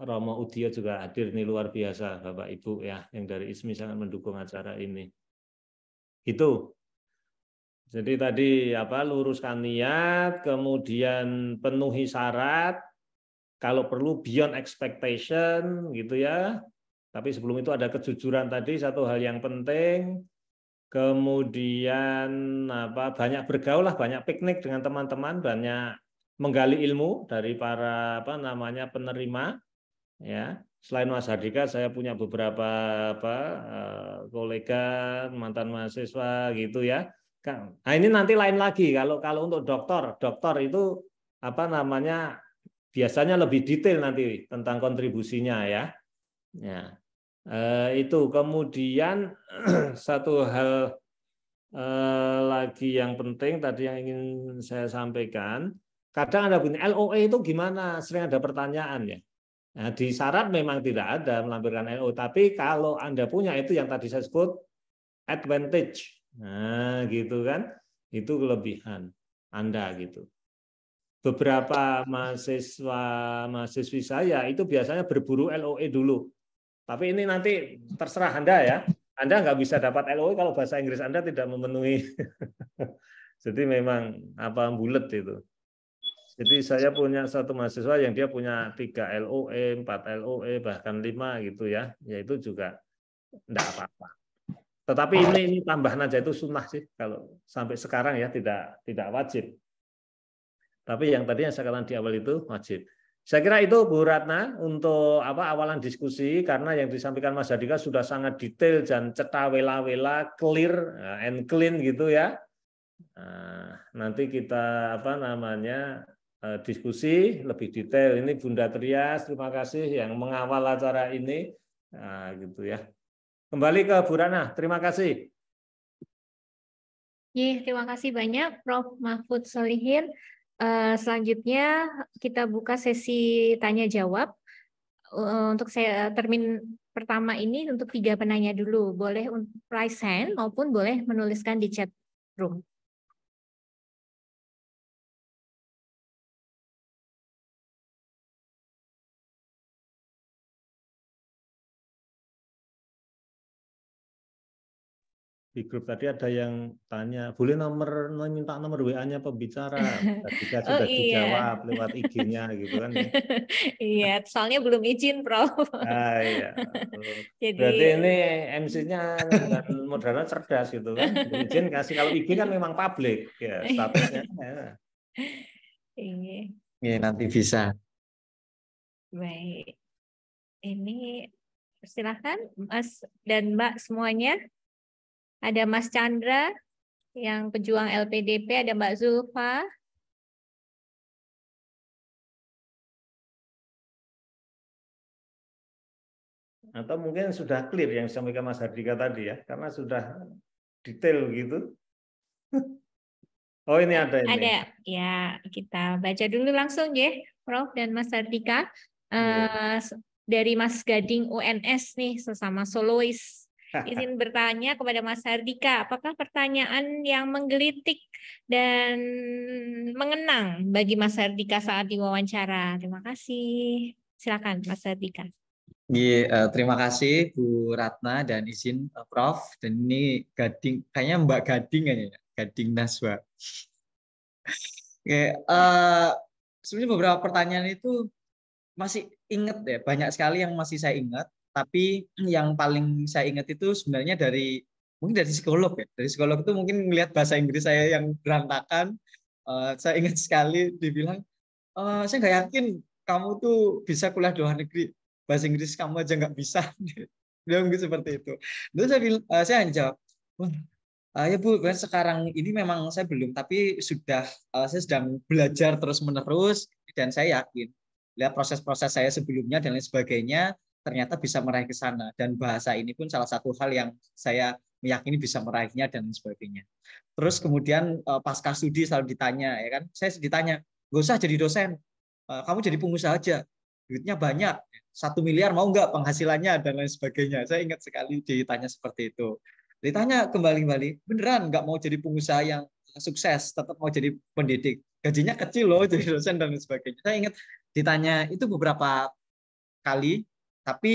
Romo Udio juga hadir ini luar biasa Bapak Ibu ya yang dari ISMI sangat mendukung acara ini itu jadi tadi apa luruskan niat kemudian penuhi syarat kalau perlu beyond expectation gitu ya tapi sebelum itu ada kejujuran tadi satu hal yang penting. Kemudian apa banyak bergaul lah, banyak piknik dengan teman-teman, banyak menggali ilmu dari para apa namanya penerima ya. Selain Mas Hardika, saya punya beberapa apa eh, kolega mantan mahasiswa gitu ya. Nah ini nanti lain lagi kalau kalau untuk dokter, dokter itu apa namanya biasanya lebih detail nanti tentang kontribusinya ya. Ya. Eh, itu kemudian satu hal eh, lagi yang penting tadi yang ingin saya sampaikan. Kadang ada begini, LOE itu gimana? Sering ada pertanyaan ya. Nah, di syarat memang tidak ada melampirkan LO, e, tapi kalau Anda punya itu yang tadi saya sebut advantage. Nah, gitu kan. Itu kelebihan Anda gitu. Beberapa mahasiswa mahasiswi saya itu biasanya berburu LOE dulu. Tapi ini nanti terserah Anda ya. Anda nggak bisa dapat LOE kalau bahasa Inggris Anda tidak memenuhi. Jadi memang apa bulat itu. Jadi saya punya satu mahasiswa yang dia punya 3 LOE, 4 LOE, bahkan 5 gitu ya. Yaitu juga enggak apa-apa. Tetapi ini, ini tambahan aja itu sunnah sih kalau sampai sekarang ya tidak tidak wajib. Tapi yang tadi yang saya katakan di awal itu wajib. Saya kira itu Bu Ratna untuk apa awalan diskusi karena yang disampaikan Mas Hadika sudah sangat detail dan cetawela wela clear eh, and clean gitu ya. Eh, nanti kita apa namanya eh, diskusi lebih detail. Ini Bunda Trias, terima kasih yang mengawal acara ini. Nah, gitu ya. Kembali ke Bu Ratna, terima kasih. Ya, terima kasih banyak Prof. Mahfud Solihin. Eh, selanjutnya kita buka sesi tanya jawab. Eh, untuk saya termin pertama ini untuk tiga penanya dulu, boleh untuk raise hand maupun boleh menuliskan di chat room. di grup tadi ada yang tanya, boleh nomor minta nomor WA-nya pembicara. Ketika oh, sudah iya. dijawab lewat IG-nya gitu kan. Ya. iya, soalnya belum izin, Prof. Ah, iya. Jadi... Berarti ini MC-nya dan moderator cerdas gitu kan. Belum izin kasih kalau IG kan iya. memang publik ya statusnya. Iya. Iya, nanti bisa. Baik. Ini silakan Mas dan Mbak semuanya ada Mas Chandra yang pejuang LPDP, ada Mbak Zulfa. Atau mungkin sudah clear yang disampaikan Mas Hardika tadi ya, karena sudah detail gitu. Oh ini ada ini. Ada ya kita baca dulu langsung ya, Prof dan Mas Hardika. Ya. dari Mas Gading UNS nih sesama solois izin bertanya kepada Mas Hardika, apakah pertanyaan yang menggelitik dan mengenang bagi Mas Hardika saat diwawancara? Terima kasih. Silakan Mas Hardika. Ye, iya, eh, terima kasih Bu Ratna dan izin eh, Prof. Dan ini Gading, kayaknya Mbak Gading ya, Gading Naswa. Oke, uh, sebenarnya beberapa pertanyaan itu masih inget ya, banyak sekali yang masih saya ingat tapi yang paling saya ingat itu sebenarnya dari mungkin dari psikolog ya dari psikolog itu mungkin melihat bahasa Inggris saya yang berantakan uh, saya ingat sekali dibilang uh, saya nggak yakin kamu tuh bisa kuliah di luar negeri bahasa Inggris kamu aja nggak bisa dia mungkin seperti itu terus saya bilang uh, eh, saya hanya jawab uh, ya bu sekarang ini memang saya belum tapi sudah uh, saya sedang belajar terus menerus dan saya yakin lihat proses-proses saya sebelumnya dan lain sebagainya ternyata bisa meraih ke sana dan bahasa ini pun salah satu hal yang saya meyakini bisa meraihnya dan sebagainya. Terus kemudian eh, pasca studi selalu ditanya ya kan, saya ditanya, gak usah jadi dosen, eh, kamu jadi pengusaha aja, duitnya banyak, satu miliar mau nggak penghasilannya dan lain sebagainya. Saya ingat sekali ditanya seperti itu. Ditanya kembali-kembali, beneran nggak mau jadi pengusaha yang sukses, tetap mau jadi pendidik. Gajinya kecil loh jadi dosen dan lain sebagainya. Saya ingat ditanya itu beberapa kali tapi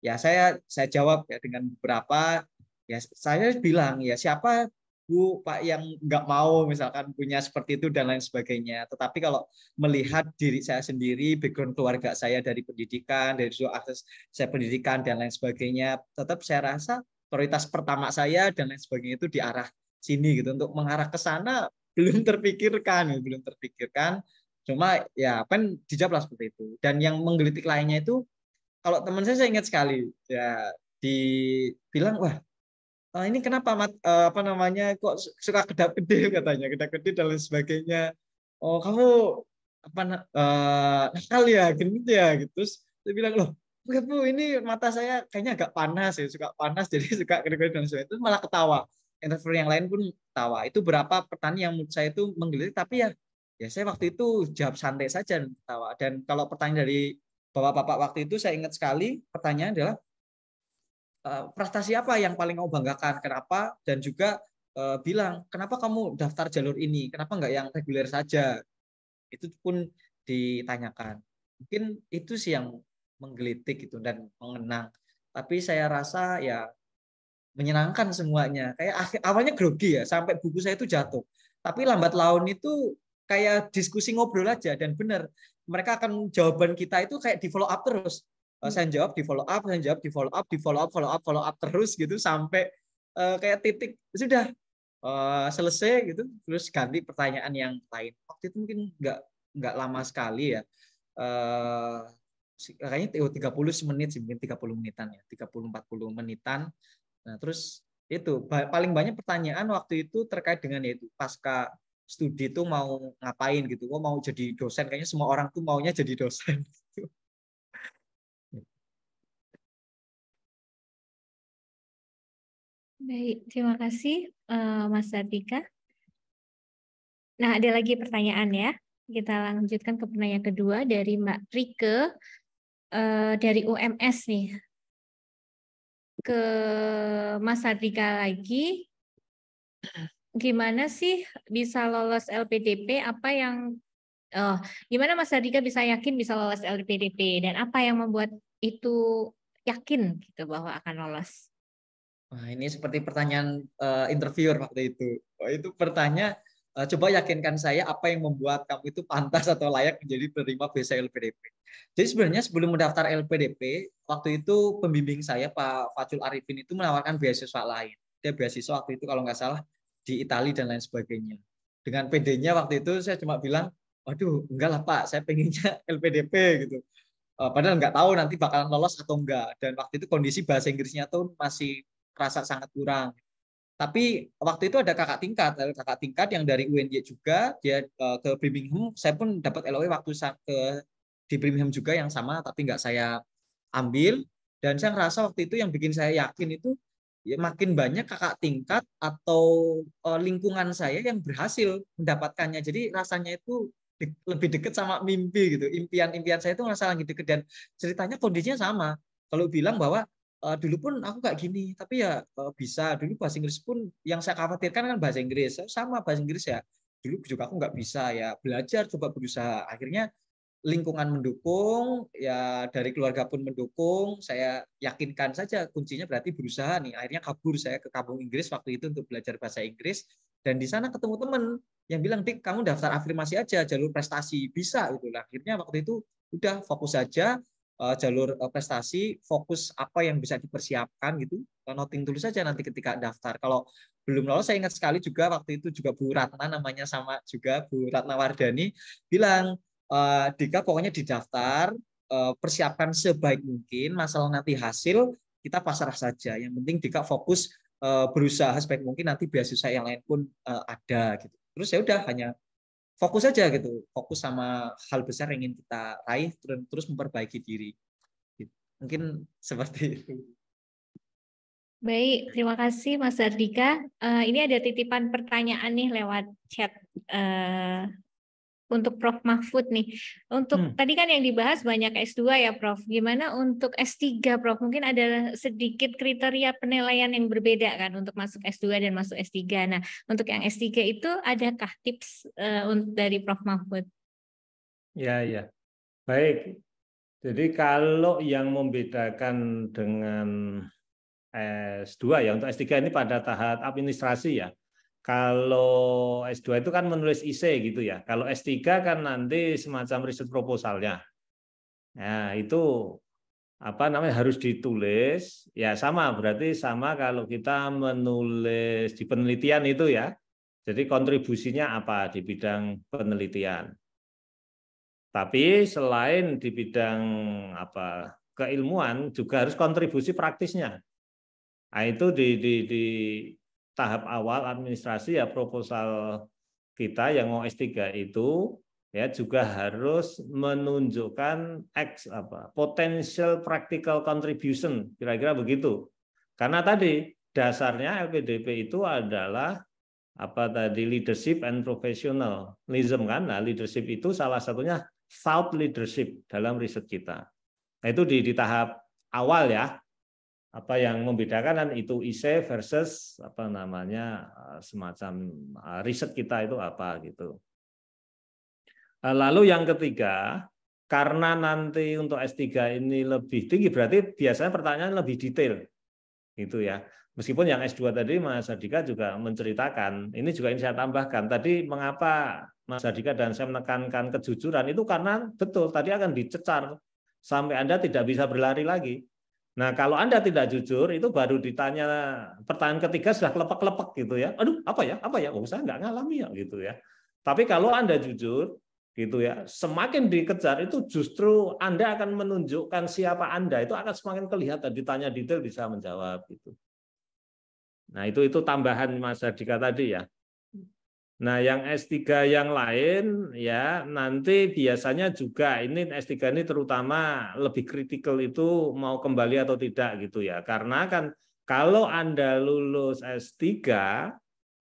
ya saya saya jawab ya dengan beberapa ya saya bilang ya siapa Bu Pak yang nggak mau misalkan punya seperti itu dan lain sebagainya. Tetapi kalau melihat diri saya sendiri, background keluarga saya dari pendidikan, dari suatu akses saya pendidikan dan lain sebagainya, tetap saya rasa prioritas pertama saya dan lain sebagainya itu di arah sini gitu untuk mengarah ke sana belum terpikirkan, gitu, belum terpikirkan. Cuma ya kan dijawablah seperti itu. Dan yang menggelitik lainnya itu kalau teman saya saya ingat sekali ya dibilang wah eh, ini kenapa mat, eh, apa namanya kok suka kedap kedip katanya kedap kedip dan lain sebagainya oh kamu apa uh, nakal ya gini ya gitu terus dia bilang loh bu, ini mata saya kayaknya agak panas ya suka panas jadi suka kedip dan sebagainya itu malah ketawa interviewer yang lain pun tawa itu berapa petani yang menurut saya itu menggelitik tapi ya ya saya waktu itu jawab santai saja dan ketawa dan kalau pertanyaan dari bapak-bapak waktu itu saya ingat sekali pertanyaan adalah eh, prestasi apa yang paling kamu banggakan, kenapa, dan juga eh, bilang kenapa kamu daftar jalur ini, kenapa nggak yang reguler saja, itu pun ditanyakan. Mungkin itu sih yang menggelitik gitu dan mengenang. Tapi saya rasa ya menyenangkan semuanya. Kayak awalnya grogi ya, sampai buku saya itu jatuh. Tapi lambat laun itu kayak diskusi ngobrol aja dan benar mereka akan jawaban kita itu kayak di follow up terus. Hmm. saya jawab di follow up, saya jawab di follow up, di follow up, follow up, follow up terus gitu sampai uh, kayak titik sudah uh, selesai gitu. Terus ganti pertanyaan yang lain. Waktu itu mungkin nggak nggak lama sekali ya. Uh, kayaknya tuh 30 menit sih, mungkin 30 menitan ya, 30 40 menitan. Nah, terus itu paling banyak pertanyaan waktu itu terkait dengan yaitu pasca studi tuh mau ngapain gitu gue mau jadi dosen kayaknya semua orang tuh maunya jadi dosen gitu. Baik, terima kasih uh, Mas Dardika. Nah, ada lagi pertanyaan ya. Kita lanjutkan ke pertanyaan kedua dari Mbak Rike uh, dari UMS nih. Ke Mas Dardika lagi gimana sih bisa lolos LPDP? Apa yang oh, gimana Mas Dika bisa yakin bisa lolos LPDP dan apa yang membuat itu yakin gitu bahwa akan lolos? Nah, ini seperti pertanyaan uh, interviewer waktu itu. Oh, itu pertanyaan, uh, eh, coba yakinkan saya apa yang membuat kamu itu pantas atau layak menjadi penerima beasiswa LPDP. Jadi sebenarnya sebelum mendaftar LPDP, waktu itu pembimbing saya Pak Fatul Arifin itu menawarkan beasiswa lain. Dia beasiswa waktu itu kalau nggak salah di Italia dan lain sebagainya. Dengan PD-nya waktu itu saya cuma bilang, waduh enggak lah Pak, saya pengennya LPDP gitu. Eh, padahal nggak tahu nanti bakalan lolos atau enggak. Dan waktu itu kondisi bahasa Inggrisnya tuh masih terasa sangat kurang. Tapi waktu itu ada kakak tingkat, ada kakak tingkat yang dari UNJ juga, dia eh, ke Birmingham. Saya pun dapat LOE waktu ke di Birmingham juga yang sama, tapi nggak saya ambil. Dan saya ngerasa waktu itu yang bikin saya yakin itu ya makin banyak kakak tingkat atau uh, lingkungan saya yang berhasil mendapatkannya. Jadi rasanya itu de lebih dekat sama mimpi gitu. Impian-impian saya itu merasa lagi dekat dan ceritanya kondisinya sama. Kalau bilang bahwa uh, dulu pun aku kayak gini, tapi ya uh, bisa. Dulu bahasa Inggris pun yang saya khawatirkan kan bahasa Inggris. Sama bahasa Inggris ya. Dulu juga aku nggak bisa ya belajar coba berusaha. Akhirnya lingkungan mendukung, ya dari keluarga pun mendukung, saya yakinkan saja kuncinya berarti berusaha nih. Akhirnya kabur saya ke kampung Inggris waktu itu untuk belajar bahasa Inggris dan di sana ketemu teman yang bilang, "Dik, kamu daftar afirmasi aja jalur prestasi, bisa." gitu. Akhirnya waktu itu udah fokus saja eh, jalur eh, prestasi, fokus apa yang bisa dipersiapkan gitu. Eh, noting dulu saja nanti ketika daftar. Kalau belum lolos saya ingat sekali juga waktu itu juga Bu Ratna namanya sama juga Bu Ratna Wardani bilang Eh, Dika pokoknya didaftar eh, persiapkan sebaik mungkin masalah nanti hasil kita pasrah saja yang penting Dika fokus eh, berusaha sebaik mungkin nanti beasiswa yang lain pun ada gitu terus ya udah hanya fokus saja gitu fokus sama hal besar yang ingin kita raih terus terus memperbaiki diri gitu. mungkin seperti itu Baik, terima kasih Mas Ardika. Uh, ini ada titipan pertanyaan nih lewat chat uh, untuk Prof Mahfud nih. Untuk hmm. tadi kan yang dibahas banyak S2 ya Prof. Gimana untuk S3 Prof? Mungkin ada sedikit kriteria penilaian yang berbeda kan untuk masuk S2 dan masuk S3. Nah, untuk yang S3 itu adakah tips uh, dari Prof Mahfud? Ya, ya. Baik. Jadi kalau yang membedakan dengan S2 ya untuk S3 ini pada tahap administrasi ya. Kalau S2 itu kan menulis IC gitu ya. Kalau S3 kan nanti semacam riset proposalnya. Nah, itu apa namanya harus ditulis ya sama berarti sama kalau kita menulis di penelitian itu ya jadi kontribusinya apa di bidang penelitian tapi selain di bidang apa keilmuan juga harus kontribusi praktisnya nah, itu di, di, di tahap awal administrasi ya proposal kita yang mau S3 itu ya juga harus menunjukkan X apa potential practical contribution kira-kira begitu. Karena tadi dasarnya LPDP itu adalah apa tadi leadership and professionalism kan. Nah, leadership itu salah satunya thought leadership dalam riset kita. Nah, itu di, di tahap awal ya apa yang membedakan kan itu IC versus apa namanya eh, semacam eh, riset kita itu apa gitu. Eh, lalu yang ketiga, karena nanti untuk S3 ini lebih tinggi berarti biasanya pertanyaan lebih detail. Gitu ya. Meskipun yang S2 tadi Mas Adika juga menceritakan, ini juga ini saya tambahkan. Tadi mengapa Mas Adika dan saya menekankan kejujuran itu karena betul tadi akan dicecar sampai Anda tidak bisa berlari lagi Nah, kalau Anda tidak jujur, itu baru ditanya pertanyaan ketiga sudah kelepek-kelepek gitu ya. Aduh, apa ya? Apa ya? Oh, saya nggak ngalami ya gitu ya. Tapi kalau Anda jujur, gitu ya, semakin dikejar itu justru Anda akan menunjukkan siapa Anda itu akan semakin kelihatan ditanya detail bisa menjawab gitu. Nah, itu itu tambahan Mas Dika tadi ya. Nah, yang S3 yang lain ya nanti biasanya juga ini S3 ini terutama lebih kritikal itu mau kembali atau tidak gitu ya. Karena kan kalau Anda lulus S3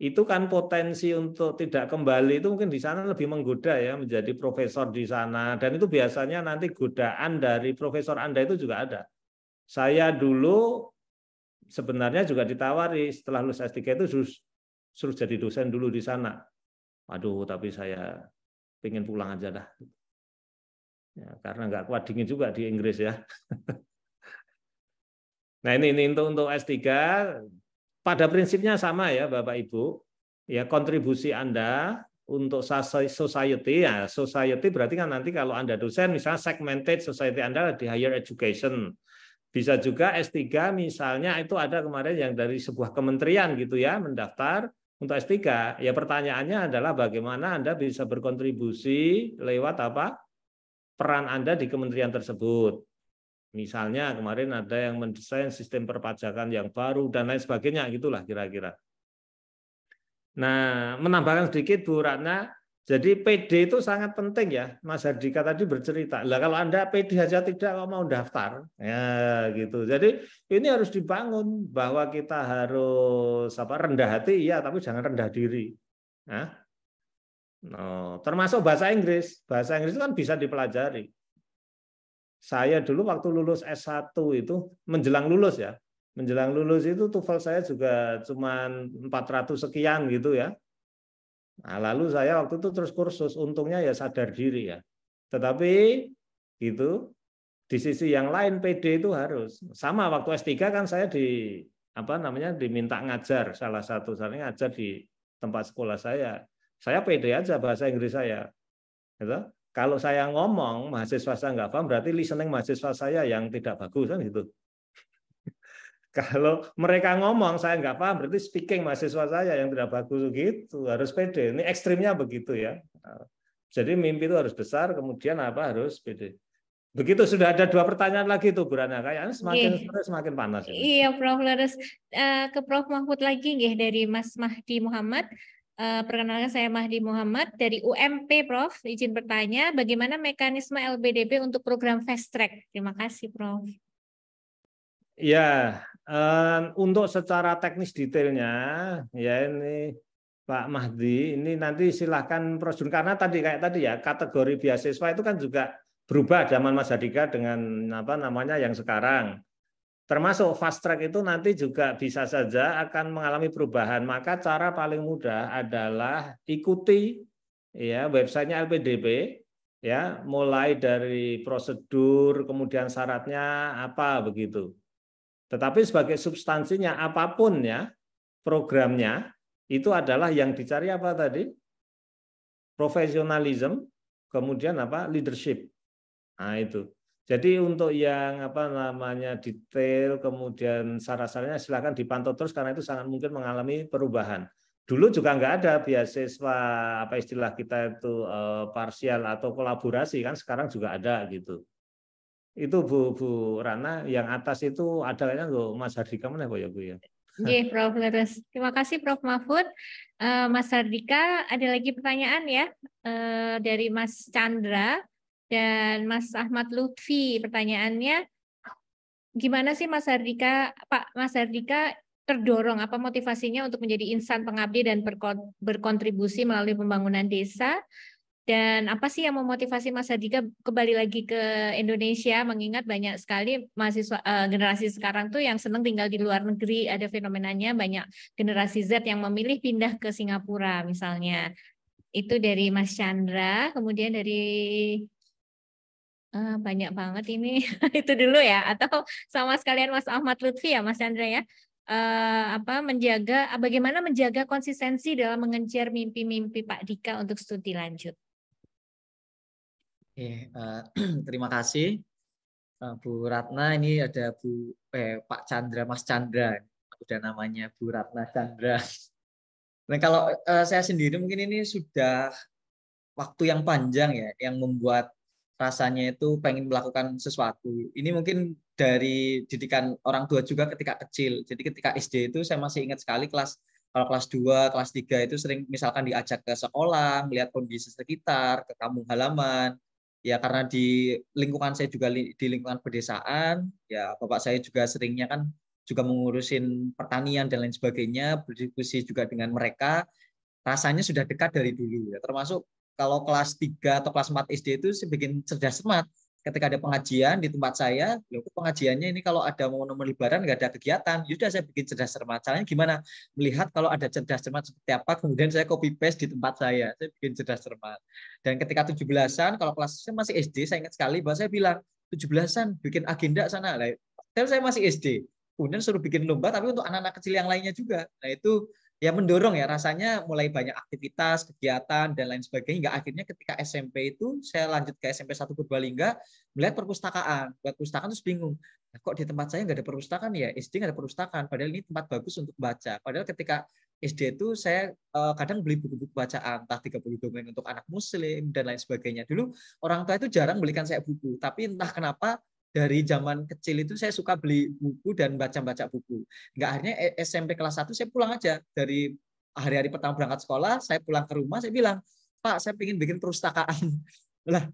itu kan potensi untuk tidak kembali itu mungkin di sana lebih menggoda ya menjadi profesor di sana dan itu biasanya nanti godaan dari profesor Anda itu juga ada. Saya dulu sebenarnya juga ditawari setelah lulus S3 itu suruh jadi dosen dulu di sana Waduh, tapi saya pengen pulang aja dah. Ya, karena nggak kuat dingin juga di Inggris ya. nah ini, ini untuk, untuk S3, pada prinsipnya sama ya Bapak Ibu. Ya kontribusi Anda untuk society, ya society berarti kan nanti kalau Anda dosen misalnya segmented society Anda di higher education. Bisa juga S3 misalnya itu ada kemarin yang dari sebuah kementerian gitu ya mendaftar untuk S3. Ya pertanyaannya adalah bagaimana Anda bisa berkontribusi lewat apa? peran Anda di kementerian tersebut. Misalnya kemarin ada yang mendesain sistem perpajakan yang baru dan lain sebagainya gitulah kira-kira. Nah, menambahkan sedikit Bu Ratna, jadi PD itu sangat penting ya, Mas Hardika tadi bercerita. Lah kalau Anda PD saja tidak kalau mau daftar, ya gitu. Jadi ini harus dibangun bahwa kita harus apa rendah hati ya, tapi jangan rendah diri. Nah, no. termasuk bahasa Inggris. Bahasa Inggris itu kan bisa dipelajari. Saya dulu waktu lulus S1 itu menjelang lulus ya. Menjelang lulus itu TOEFL saya juga cuma 400 sekian gitu ya Nah, lalu saya waktu itu terus kursus, untungnya ya sadar diri ya. Tetapi itu di sisi yang lain PD itu harus sama waktu S3 kan saya di apa namanya diminta ngajar salah satu saya ngajar di tempat sekolah saya. Saya PD aja bahasa Inggris saya. Gitu. Kalau saya ngomong mahasiswa saya nggak paham berarti listening mahasiswa saya yang tidak bagus kan gitu. Kalau mereka ngomong saya nggak paham, berarti speaking mahasiswa saya yang tidak bagus gitu. Harus pede. Ini ekstrimnya begitu ya. Nah, jadi mimpi itu harus besar, kemudian apa harus pede. Begitu sudah ada dua pertanyaan lagi tuh Burana Rana, semakin yeah. semakin panas. Ya. Iya Prof. Leres. Eh, ke Prof. Mahfud lagi nggih dari Mas Mahdi Muhammad. Eh, perkenalkan saya Mahdi Muhammad dari UMP Prof. Izin bertanya, bagaimana mekanisme LBDP untuk program fast track? Terima kasih Prof. Ya, untuk secara teknis detailnya ya ini Pak Mahdi ini nanti silahkan prosedur karena tadi kayak tadi ya kategori beasiswa itu kan juga berubah zaman Mas Hadika dengan apa namanya yang sekarang. Termasuk fast track itu nanti juga bisa saja akan mengalami perubahan. Maka cara paling mudah adalah ikuti ya websitenya LPDP ya mulai dari prosedur kemudian syaratnya apa begitu. Tetapi sebagai substansinya apapun ya programnya itu adalah yang dicari apa tadi? Profesionalisme, kemudian apa? leadership. Nah, itu. Jadi untuk yang apa namanya detail kemudian sarasarnya silakan silakan dipantau terus karena itu sangat mungkin mengalami perubahan. Dulu juga nggak ada beasiswa apa istilah kita itu eh, parsial atau kolaborasi kan sekarang juga ada gitu itu Bu Bu Rana yang atas itu ada adanya lo Mas Hardika mana Bu ya Bu ya. Oke, Prof. Leres. Terima kasih Prof. Mahfud. Eh, Mas Hardika, ada lagi pertanyaan ya eh, dari Mas Chandra dan Mas Ahmad Lutfi. Pertanyaannya, gimana sih Mas Hardika, Pak Mas Hardika terdorong apa motivasinya untuk menjadi insan pengabdi dan berkontribusi melalui pembangunan desa? Dan apa sih yang memotivasi Mas Hadika kembali lagi ke Indonesia mengingat banyak sekali mahasiswa uh, generasi sekarang tuh yang senang tinggal di luar negeri, ada fenomenanya banyak generasi Z yang memilih pindah ke Singapura misalnya. Itu dari Mas Chandra, kemudian dari uh, banyak banget ini. Itu dulu ya atau sama sekalian Mas Ahmad Lutfi ya Mas Chandra ya uh, apa menjaga bagaimana menjaga konsistensi dalam mengejar mimpi-mimpi Pak Dika untuk studi lanjut. Oke, uh, terima kasih uh, Bu Ratna. Ini ada Bu eh, Pak Chandra, Mas Chandra. Udah namanya Bu Ratna Chandra. Nah kalau uh, saya sendiri mungkin ini sudah waktu yang panjang ya, yang membuat rasanya itu pengen melakukan sesuatu. Ini mungkin dari didikan orang tua juga ketika kecil. Jadi ketika SD itu saya masih ingat sekali kelas kalau kelas 2, kelas 3 itu sering misalkan diajak ke sekolah, melihat kondisi sekitar, ke kampung halaman, ya karena di lingkungan saya juga di lingkungan pedesaan ya bapak saya juga seringnya kan juga mengurusin pertanian dan lain sebagainya berdiskusi juga dengan mereka rasanya sudah dekat dari dulu ya termasuk kalau kelas 3 atau kelas 4 SD itu sebagian cerdas semat ketika ada pengajian di tempat saya, ya pengajiannya ini kalau ada momen lebaran nggak ada kegiatan, sudah ya saya bikin cerdas cermat. Caranya gimana? Melihat kalau ada cerdas cermat seperti apa, kemudian saya copy paste di tempat saya, saya bikin cerdas cermat. Dan ketika 17-an, kalau kelas saya masih SD, saya ingat sekali bahwa saya bilang, 17-an bikin agenda sana. Lah, kan saya masih SD. Kemudian suruh bikin lomba, tapi untuk anak-anak kecil yang lainnya juga. Nah itu ya mendorong ya rasanya mulai banyak aktivitas, kegiatan dan lain sebagainya hingga akhirnya ketika SMP itu saya lanjut ke SMP 1 Purbalingga melihat perpustakaan. Buat perpustakaan terus bingung. Nah, kok di tempat saya nggak ada perpustakaan ya? SD nggak ada perpustakaan. Padahal ini tempat bagus untuk baca. Padahal ketika SD itu saya eh, kadang beli buku-buku bacaan, entah 30 dongeng untuk anak muslim dan lain sebagainya. Dulu orang tua itu jarang belikan saya buku, tapi entah kenapa dari zaman kecil itu saya suka beli buku dan baca-baca buku. Enggak akhirnya eh, SMP kelas 1 saya pulang aja dari hari-hari pertama berangkat sekolah, saya pulang ke rumah saya bilang, "Pak, saya ingin bikin perpustakaan." Lah,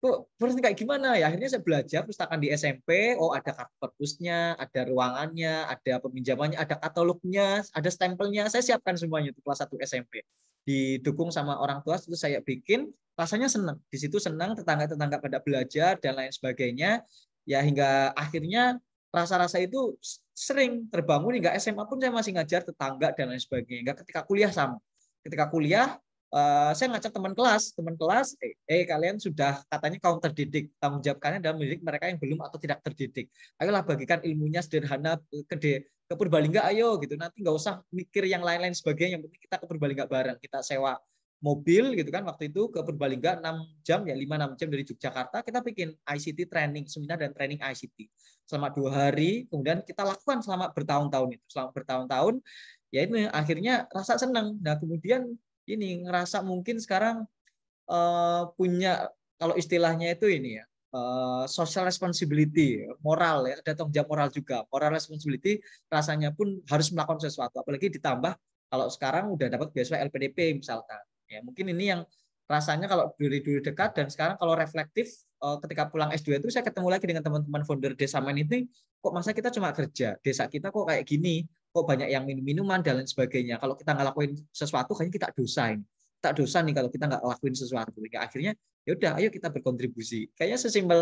kok perpustakaan kayak gimana ya? Akhirnya saya belajar perpustakaan di SMP, oh ada kartu perpusnya, ada ruangannya, ada peminjamannya, ada katalognya, ada stempelnya. Saya siapkan semuanya itu kelas 1 SMP. Didukung sama orang tua itu saya bikin, rasanya senang. Di situ senang tetangga-tetangga pada belajar dan lain sebagainya ya hingga akhirnya rasa-rasa itu sering terbangun hingga SMA pun saya masih ngajar tetangga dan lain sebagainya. Hingga ketika kuliah sama. Ketika kuliah eh, saya ngajak teman kelas, teman kelas, eh, eh kalian sudah katanya kaum terdidik, tanggung jawab kalian adalah mendidik mereka yang belum atau tidak terdidik. Ayolah bagikan ilmunya sederhana eh, ke de, ke Purbalingga, ayo gitu. Nanti nggak usah mikir yang lain-lain sebagainya. Yang penting kita ke Purbalingga bareng, kita sewa mobil gitu kan waktu itu ke Purbalingga 6 jam ya 5 6 jam dari Yogyakarta kita bikin ICT training seminar dan training ICT selama dua hari kemudian kita lakukan selama bertahun-tahun itu selama bertahun-tahun ya ini akhirnya rasa senang nah kemudian ini ngerasa mungkin sekarang uh, punya kalau istilahnya itu ini ya uh, social responsibility moral ya ada tanggung jawab moral juga moral responsibility rasanya pun harus melakukan sesuatu apalagi ditambah kalau sekarang udah dapat beasiswa LPDP misalkan Ya, mungkin ini yang rasanya kalau dari dulu dekat dan sekarang kalau reflektif eh, ketika pulang S2 itu saya ketemu lagi dengan teman-teman founder desa main itu kok masa kita cuma kerja desa kita kok kayak gini kok banyak yang minum minuman dan lain sebagainya kalau kita nggak lakuin sesuatu kayaknya kita dosa ini tak dosa nih kalau kita nggak lakuin sesuatu ya, akhirnya ya udah ayo kita berkontribusi kayaknya sesimpel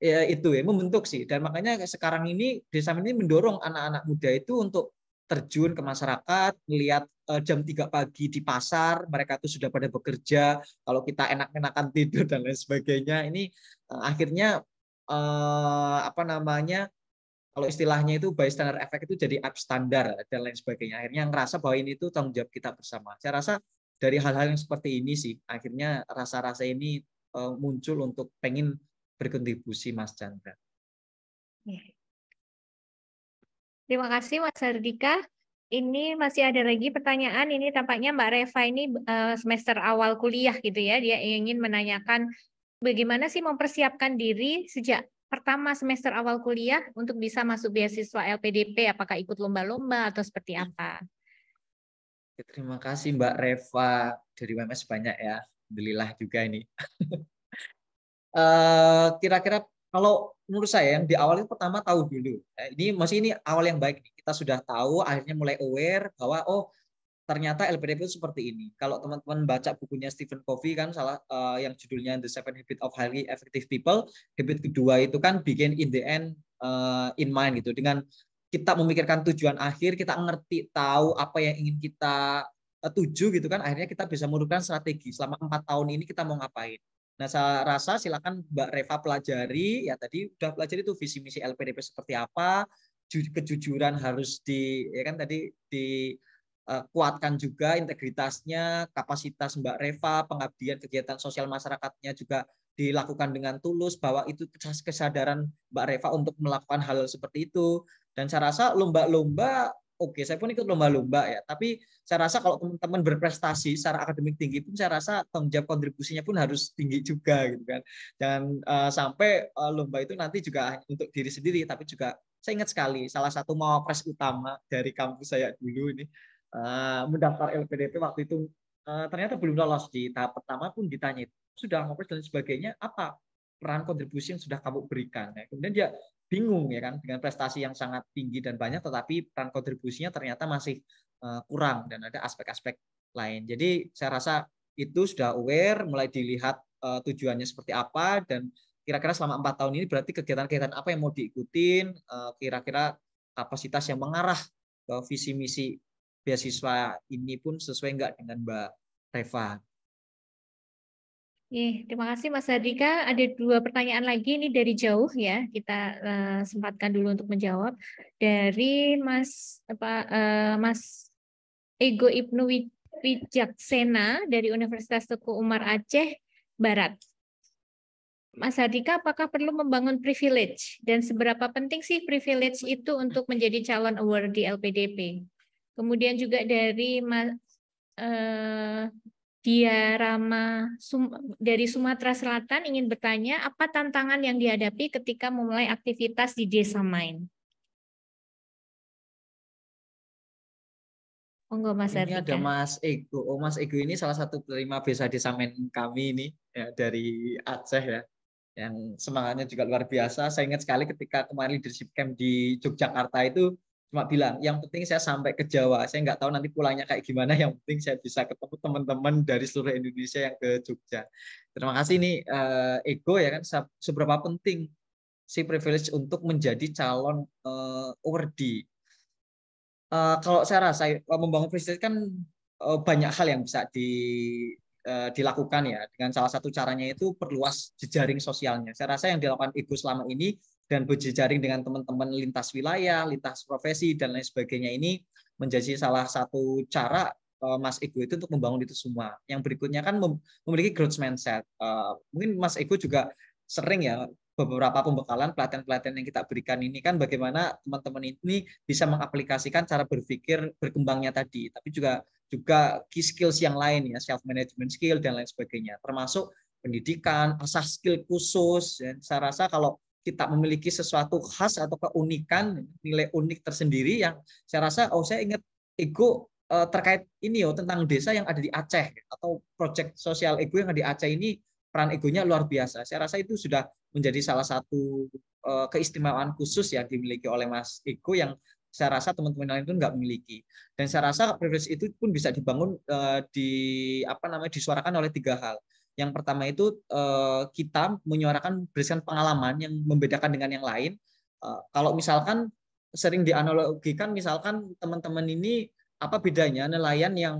ya, itu ya membentuk sih dan makanya sekarang ini desa ini mendorong anak-anak muda itu untuk terjun ke masyarakat, melihat eh, jam 3 pagi di pasar, mereka itu sudah pada bekerja, kalau kita enak-enakan tidur dan lain sebagainya, ini eh, akhirnya eh, apa namanya kalau istilahnya itu bystander effect itu jadi standar dan lain sebagainya. Akhirnya ngerasa bahwa ini itu tanggung jawab kita bersama. Saya rasa dari hal-hal yang seperti ini sih, akhirnya rasa-rasa ini eh, muncul untuk pengen berkontribusi Mas Chandra. Iya. Terima kasih Mas Hardika. Ini masih ada lagi pertanyaan. Ini tampaknya Mbak Reva ini eh, semester awal kuliah gitu ya. Dia ingin menanyakan bagaimana sih mempersiapkan diri sejak pertama semester awal kuliah untuk bisa masuk beasiswa LPDP. Apakah ikut lomba-lomba atau seperti apa? Ya, terima kasih Mbak Reva dari WMS banyak ya. Alhamdulillah juga ini. Eh, kira-kira kira -kira kalau menurut saya yang di awal itu pertama tahu dulu. Ya, ini masih ini awal yang baik nih. Kita sudah tahu, akhirnya mulai aware bahwa oh ternyata LPDP itu seperti ini. Kalau teman-teman baca bukunya Stephen Covey kan salah uh, yang judulnya The Seven Habits of Highly Effective People, habit kedua itu kan begin in the end uh, in mind gitu. Dengan kita memikirkan tujuan akhir, kita ngerti tahu apa yang ingin kita eh, tuju gitu kan, akhirnya kita bisa menurunkan strategi selama empat tahun ini kita mau ngapain. Nah, saya rasa silakan Mbak Reva pelajari ya tadi udah pelajari tuh visi misi LPDP seperti apa, kejujuran harus di ya kan tadi dikuatkan eh, uh, juga integritasnya, kapasitas Mbak Reva, pengabdian kegiatan sosial masyarakatnya juga dilakukan dengan tulus bahwa itu kesadaran Mbak Reva untuk melakukan hal seperti itu. Dan saya rasa lomba-lomba oke saya pun ikut lomba-lomba ya tapi saya rasa kalau teman-teman berprestasi secara akademik tinggi pun saya rasa tanggung jawab kontribusinya pun harus tinggi juga gitu kan jangan uh, sampai uh, lomba itu nanti juga untuk diri sendiri tapi juga saya ingat sekali salah satu mau pres utama dari kampus saya dulu ini uh, mendaftar LPDP waktu itu uh, ternyata belum lolos di tahap pertama pun ditanya sudah mawapres dan sebagainya apa peran kontribusi yang sudah kamu berikan. Nah, kemudian dia bingung ya kan dengan prestasi yang sangat tinggi dan banyak tetapi peran kontribusinya ternyata masih eh, kurang dan ada aspek-aspek lain. Jadi saya rasa itu sudah aware, mulai dilihat eh, tujuannya seperti apa dan kira-kira selama empat tahun ini berarti kegiatan-kegiatan apa yang mau diikutin, eh, kira-kira kapasitas yang mengarah ke visi misi beasiswa ini pun sesuai enggak dengan Mbak Reva. Eh, terima kasih Mas Hardika. Ada dua pertanyaan lagi ini dari jauh ya. Kita uh, sempatkan dulu untuk menjawab dari Mas apa uh, Mas Ego Ibnu Wijaksena dari Universitas Teguh Umar Aceh Barat. Mas Hardika, apakah perlu membangun privilege dan seberapa penting sih privilege itu untuk menjadi calon award di LPDP? Kemudian juga dari Mas uh, eh, Diarama Sum dari Sumatera Selatan ingin bertanya, apa tantangan yang dihadapi ketika memulai aktivitas di desa main? Monggo Mas ini Artika. ada Mas Ego. Oh, Mas Ego ini salah satu penerima desa Desa Main kami ini ya, dari Aceh ya. Yang semangatnya juga luar biasa. Saya ingat sekali ketika kemarin leadership camp di Yogyakarta itu cuma bilang yang penting saya sampai ke Jawa saya nggak tahu nanti pulangnya kayak gimana yang penting saya bisa ketemu teman-teman dari seluruh Indonesia yang ke Jogja terima kasih nih uh, ego ya kan seberapa penting si privilege untuk menjadi calon uh, uh, kalau saya rasa membangun privilege kan uh, banyak hal yang bisa di dilakukan ya dengan salah satu caranya itu perluas jejaring sosialnya. Saya rasa yang dilakukan ibu selama ini dan berjejaring dengan teman-teman lintas wilayah, lintas profesi dan lain sebagainya ini menjadi salah satu cara eh, Mas Ego itu untuk membangun itu semua. Yang berikutnya kan memiliki growth mindset. Eh, mungkin Mas Ego juga sering ya beberapa pembekalan pelatihan-pelatihan yang kita berikan ini kan bagaimana teman-teman ini bisa mengaplikasikan cara berpikir berkembangnya tadi, tapi juga juga key skills yang lain ya self management skill dan lain sebagainya, termasuk pendidikan, asah skill khusus. dan Saya rasa kalau kita memiliki sesuatu khas atau keunikan nilai unik tersendiri yang saya rasa oh saya ingat ego eh, terkait ini oh tentang desa yang ada di Aceh atau proyek sosial ego yang ada di Aceh ini peran egonya luar biasa. Saya rasa itu sudah menjadi salah satu eh, keistimewaan khusus yang dimiliki oleh Mas Ego yang saya rasa teman-teman lain itu nggak memiliki. Dan saya rasa privilege itu pun bisa dibangun eh, di apa namanya disuarakan oleh tiga hal. Yang pertama itu eh, kita menyuarakan berdasarkan pengalaman yang membedakan dengan yang lain. Eh, kalau misalkan sering dianalogikan misalkan teman-teman ini apa bedanya nelayan yang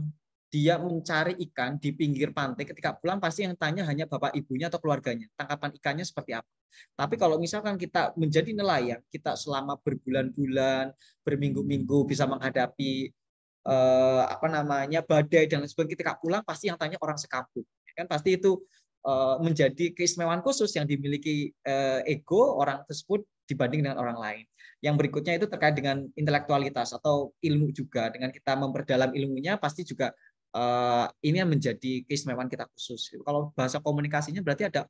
dia mencari ikan di pinggir pantai ketika pulang pasti yang tanya hanya bapak ibunya atau keluarganya tangkapan ikannya seperti apa tapi hmm. kalau misalkan kita menjadi nelayan kita selama berbulan-bulan berminggu-minggu bisa menghadapi eh, apa namanya badai dan sebagainya ketika pulang pasti yang tanya orang sekampung kan pasti itu eh, menjadi keistimewaan khusus yang dimiliki eh, ego orang tersebut dibanding dengan orang lain. Yang berikutnya itu terkait dengan intelektualitas atau ilmu juga. Dengan kita memperdalam ilmunya pasti juga eh, ini yang menjadi keistimewaan kita khusus. Kalau bahasa komunikasinya berarti ada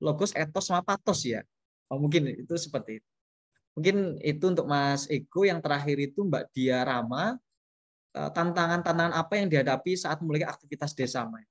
logos, etos, sama patos ya. Oh, mungkin itu seperti itu. Mungkin itu untuk Mas Ego. Yang terakhir itu Mbak Dia Rama. Tantangan-tantangan apa yang dihadapi saat memiliki aktivitas desa, Mas?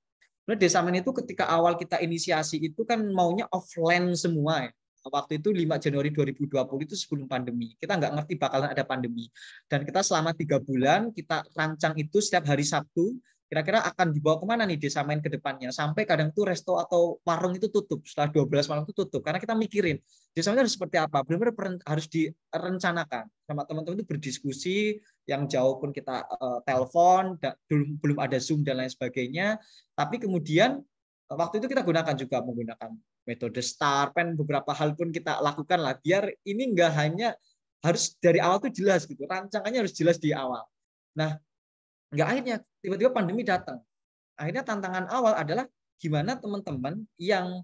Sebenarnya Desamen itu ketika awal kita inisiasi itu kan maunya offline semua ya. Waktu itu 5 Januari 2020 itu sebelum pandemi. Kita nggak ngerti bakalan ada pandemi. Dan kita selama tiga bulan kita rancang itu setiap hari Sabtu kira-kira akan dibawa kemana nih desa main ke depannya sampai kadang tuh resto atau warung itu tutup setelah 12 malam itu tutup karena kita mikirin desa main harus seperti apa benar-benar harus direncanakan sama teman-teman itu berdiskusi yang jauh pun kita uh, telepon belum belum ada zoom dan lain sebagainya tapi kemudian eh, waktu itu kita gunakan juga menggunakan metode star pen beberapa hal pun kita lakukan lah biar ini enggak hanya harus dari awal tuh jelas gitu rancangannya harus jelas di awal nah Nggak akhirnya tiba-tiba pandemi datang. Akhirnya tantangan awal adalah gimana teman-teman yang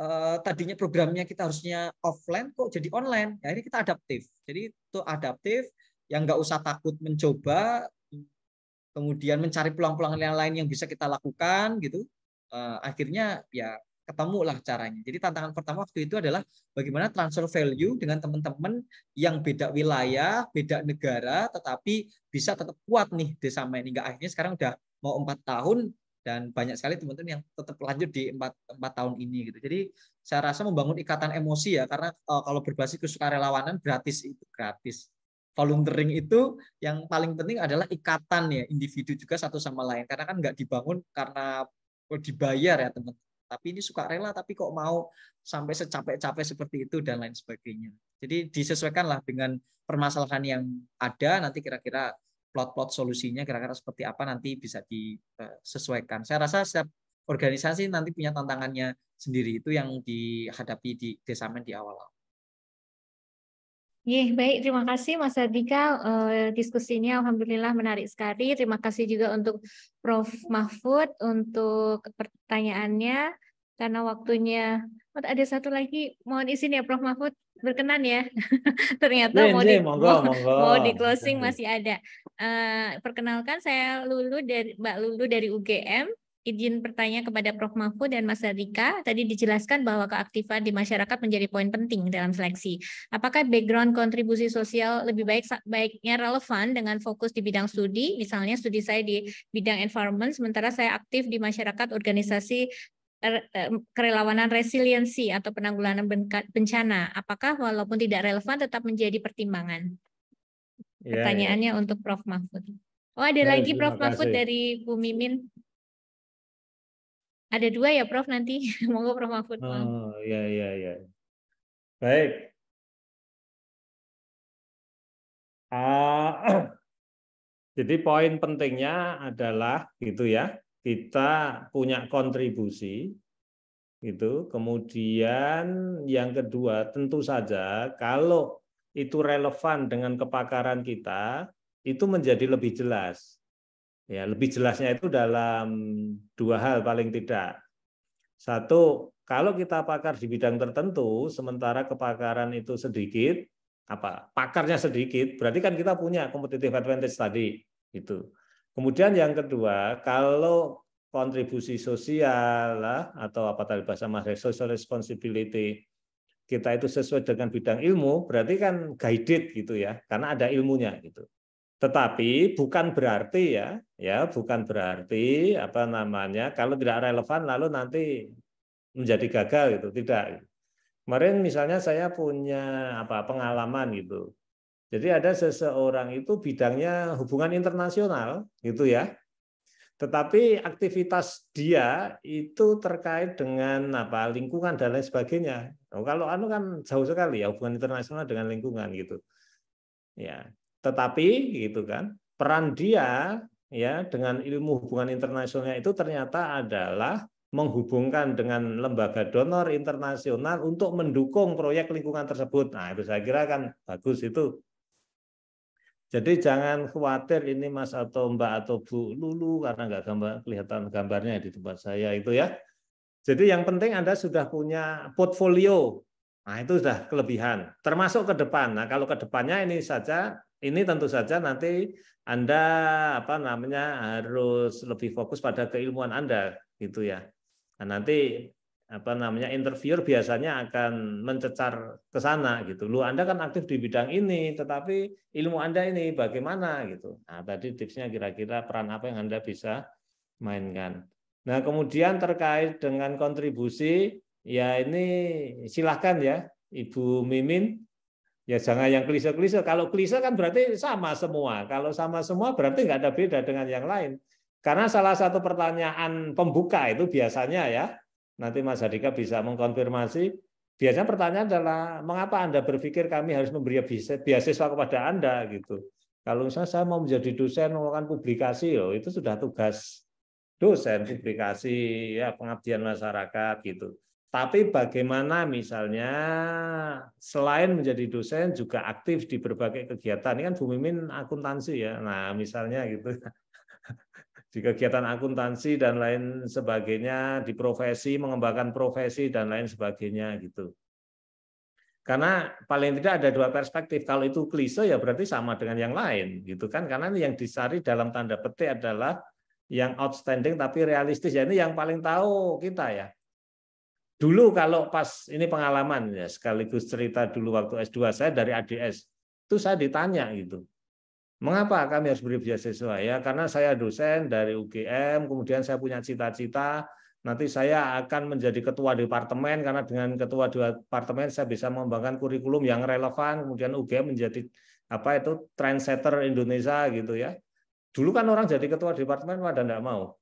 eh, tadinya programnya kita harusnya offline kok jadi online. Ya, akhirnya kita adaptif. Jadi itu adaptif yang nggak usah takut mencoba, kemudian mencari peluang-peluang lain-lain yang bisa kita lakukan gitu. Eh, akhirnya ya ketemu lah caranya. Jadi tantangan pertama waktu itu adalah bagaimana transfer value dengan teman-teman yang beda wilayah, beda negara, tetapi bisa tetap kuat nih desa main hingga akhirnya sekarang udah mau empat tahun dan banyak sekali teman-teman yang tetap lanjut di empat empat tahun ini gitu. Jadi saya rasa membangun ikatan emosi ya karena uh, kalau berbasis kesukarelawanan gratis itu gratis volunteering itu yang paling penting adalah ikatan ya individu juga satu sama lain karena kan nggak dibangun karena dibayar ya teman-teman tapi ini suka rela tapi kok mau sampai secapek-capek seperti itu dan lain sebagainya. Jadi disesuaikanlah dengan permasalahan yang ada nanti kira-kira plot-plot solusinya kira-kira seperti apa nanti bisa disesuaikan. Eh, Saya rasa setiap organisasi nanti punya tantangannya sendiri itu yang dihadapi di desamen di awal-awal. Ye, baik. Terima kasih Mas Adika. Uh, eh, diskusinya alhamdulillah menarik sekali. Terima kasih juga untuk Prof. Mahfud untuk pertanyaannya karena waktunya. Oh, ada satu lagi, mohon izin ya Prof. Mahfud berkenan ya. Ternyata mau, di, di closing masih ada. Uh, perkenalkan saya Lulu dari Mbak Lulu dari UGM izin bertanya kepada Prof. Mahfud dan Mas Rika. Tadi dijelaskan bahwa keaktifan di masyarakat menjadi poin penting dalam seleksi. Apakah background kontribusi sosial lebih baik baiknya relevan dengan fokus di bidang studi? Misalnya studi saya di bidang environment, sementara saya aktif di masyarakat organisasi er, kerelawanan resiliensi atau penanggulangan bencana. Apakah walaupun tidak relevan tetap menjadi pertimbangan? Pertanyaannya ya, ya. untuk Prof. Mahfud. Oh ada ya, lagi Prof. Mahfud dari Bu Mimin. Ada dua ya Prof nanti, monggo Prof Mahfud. Oh, ya ya ya. Baik. Uh, jadi poin pentingnya adalah gitu ya, kita punya kontribusi itu Kemudian yang kedua tentu saja kalau itu relevan dengan kepakaran kita, itu menjadi lebih jelas. Ya, lebih jelasnya itu dalam dua hal paling tidak. Satu, kalau kita pakar di bidang tertentu, sementara kepakaran itu sedikit, apa pakarnya sedikit, berarti kan kita punya competitive advantage tadi, itu Kemudian yang kedua, kalau kontribusi sosial lah, atau apa tadi bahasa mas social responsibility kita itu sesuai dengan bidang ilmu, berarti kan guided gitu ya, karena ada ilmunya gitu. Tetapi bukan berarti ya, ya bukan berarti apa namanya kalau tidak relevan lalu nanti menjadi gagal gitu, tidak. Kemarin misalnya saya punya apa pengalaman gitu. Jadi ada seseorang itu bidangnya hubungan internasional gitu ya. Tetapi aktivitas dia itu terkait dengan apa lingkungan dan lain sebagainya. Oh, kalau anu kan jauh sekali ya hubungan internasional dengan lingkungan gitu. Ya, tetapi gitu kan, peran dia ya dengan ilmu hubungan internasionalnya itu ternyata adalah menghubungkan dengan lembaga donor internasional untuk mendukung proyek lingkungan tersebut. Nah, itu saya kira kan bagus itu. Jadi jangan khawatir ini Mas atau Mbak atau Bu Lulu karena nggak gambar kelihatan gambarnya di tempat saya itu ya. Jadi yang penting Anda sudah punya portfolio. Nah, itu sudah kelebihan. Termasuk ke depan. Nah, kalau ke depannya ini saja ini tentu saja nanti Anda apa namanya harus lebih fokus pada keilmuan Anda gitu ya. Nah, nanti apa namanya interviewer biasanya akan mencecar ke sana gitu. Lu Anda kan aktif di bidang ini, tetapi ilmu Anda ini bagaimana gitu. Nah, tadi tipsnya kira-kira peran apa yang Anda bisa mainkan. Nah, kemudian terkait dengan kontribusi ya ini silahkan ya Ibu Mimin Ya jangan yang klise-klise. Kalau klise kan berarti sama semua. Kalau sama semua berarti nggak ada beda dengan yang lain. Karena salah satu pertanyaan pembuka itu biasanya ya, nanti Mas Hadika bisa mengkonfirmasi, biasanya pertanyaan adalah mengapa Anda berpikir kami harus memberi beasiswa kepada Anda gitu. Kalau misalnya saya mau menjadi dosen melakukan publikasi loh, itu sudah tugas dosen publikasi ya pengabdian masyarakat gitu. Tapi bagaimana misalnya selain menjadi dosen juga aktif di berbagai kegiatan. Ini kan Bu Mimin akuntansi ya. Nah, misalnya gitu. di kegiatan akuntansi dan lain sebagainya, di profesi, mengembangkan profesi dan lain sebagainya gitu. Karena paling tidak ada dua perspektif. Kalau itu klise ya berarti sama dengan yang lain gitu kan. Karena yang disari dalam tanda petik adalah yang outstanding tapi realistis. Ya ini yang paling tahu kita ya Dulu kalau pas ini pengalaman ya sekaligus cerita dulu waktu S2 saya dari ADS itu saya ditanya gitu. Mengapa kami harus beri beasiswa ya? Karena saya dosen dari UGM, kemudian saya punya cita-cita nanti saya akan menjadi ketua departemen karena dengan ketua departemen saya bisa mengembangkan kurikulum yang relevan, kemudian UGM menjadi apa itu trendsetter Indonesia gitu ya. Dulu kan orang jadi ketua departemen ada tidak mau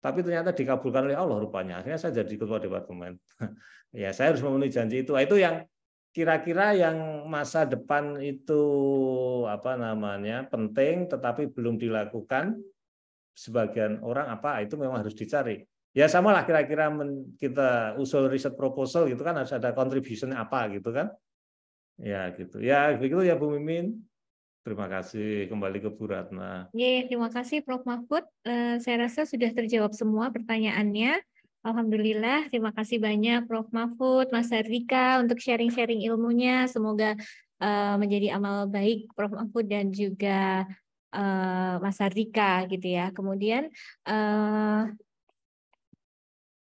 tapi ternyata dikabulkan oleh Allah rupanya. Akhirnya saya jadi ketua departemen. ya, saya harus memenuhi janji itu. Nah, itu yang kira-kira yang masa depan itu apa namanya penting tetapi belum dilakukan sebagian orang apa itu memang harus dicari. Ya sama lah, kira-kira kita usul riset proposal gitu kan harus ada contribution apa gitu kan. Ya gitu. Ya begitu ya Bu Mimin. Terima kasih kembali ke Bu Ratna. terima kasih Prof Mahfud. Uh, saya rasa sudah terjawab semua pertanyaannya. Alhamdulillah, terima kasih banyak Prof Mahfud, Mas Hardika untuk sharing-sharing ilmunya. Semoga uh, menjadi amal baik Prof Mahfud dan juga uh, Mas Hardika gitu ya. Kemudian Uh,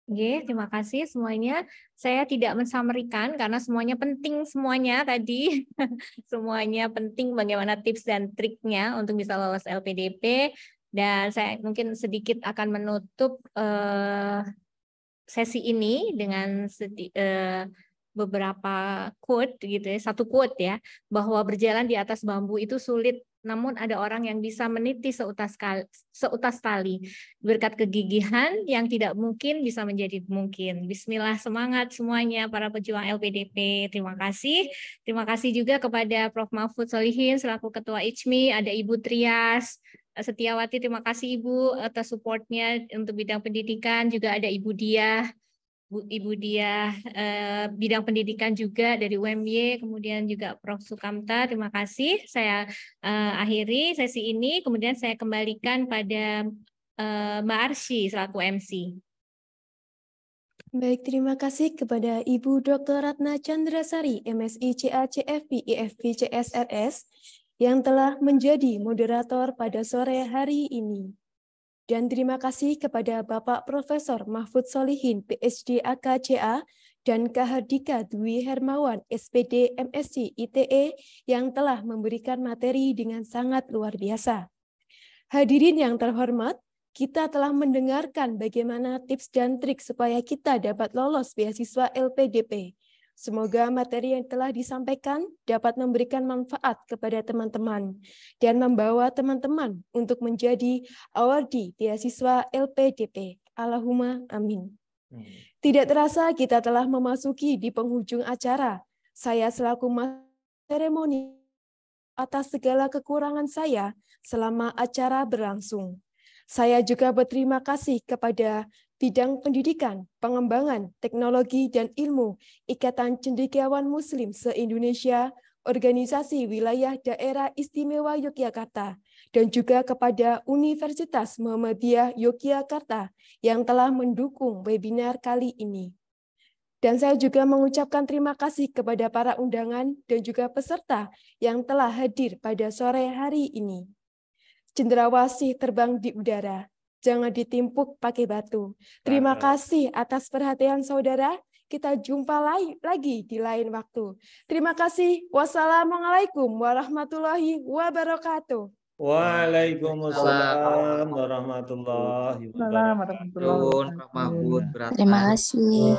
Oke, terima kasih semuanya. Saya tidak mensamerikan karena semuanya penting semuanya tadi. semuanya penting bagaimana tips dan triknya untuk bisa lolos LPDP. Dan saya mungkin sedikit akan menutup uh, sesi ini dengan sedi uh, beberapa quote gitu ya, satu quote ya, bahwa berjalan di atas bambu itu sulit namun ada orang yang bisa meniti seutas kali, seutas tali. Berkat kegigihan yang tidak mungkin bisa menjadi mungkin. Bismillah semangat semuanya para pejuang LPDP. Terima kasih. Terima kasih juga kepada Prof. Mahfud Solihin selaku Ketua ICMI, ada Ibu Trias, eh, Setiawati, terima kasih Ibu atas supportnya untuk bidang pendidikan. Juga ada Ibu Diah, Bu, Ibu Dia uh, bidang pendidikan juga dari UMY, kemudian juga Prof. Sukamta. Terima kasih. Saya uh, akhiri sesi ini, kemudian saya kembalikan pada uh, Mbak Arsy selaku MC. Baik, terima kasih kepada Ibu Dr. Ratna Chandrasari, MSI CACFP IFP CSRS, yang telah menjadi moderator pada sore hari ini. Dan terima kasih kepada Bapak Profesor Mahfud Solihin, PhD AKCA, dan Kahardika Dwi Hermawan, SPD MSc ITE, yang telah memberikan materi dengan sangat luar biasa. Hadirin yang terhormat, kita telah mendengarkan bagaimana tips dan trik supaya kita dapat lolos beasiswa LPDP. Semoga materi yang telah disampaikan dapat memberikan manfaat kepada teman-teman dan membawa teman-teman untuk menjadi awardi beasiswa LPDP. Allahumma amin. Hmm. Tidak terasa kita telah memasuki di penghujung acara. Saya selaku seremoni atas segala kekurangan saya selama acara berlangsung. Saya juga berterima kasih kepada bidang pendidikan, pengembangan, teknologi, dan ilmu, Ikatan Cendekiawan Muslim se-Indonesia, Organisasi Wilayah Daerah Istimewa Yogyakarta, dan juga kepada Universitas Muhammadiyah Yogyakarta yang telah mendukung webinar kali ini. Dan saya juga mengucapkan terima kasih kepada para undangan dan juga peserta yang telah hadir pada sore hari ini. Cenderawasih terbang di udara, jangan ditimpuk pakai batu. Terima kasih atas perhatian saudara. Kita jumpa lagi di lain waktu. Terima kasih. Wassalamualaikum warahmatullahi wabarakatuh. Waalaikumsalam warahmatullahi wabarakatuh. Terima kasih.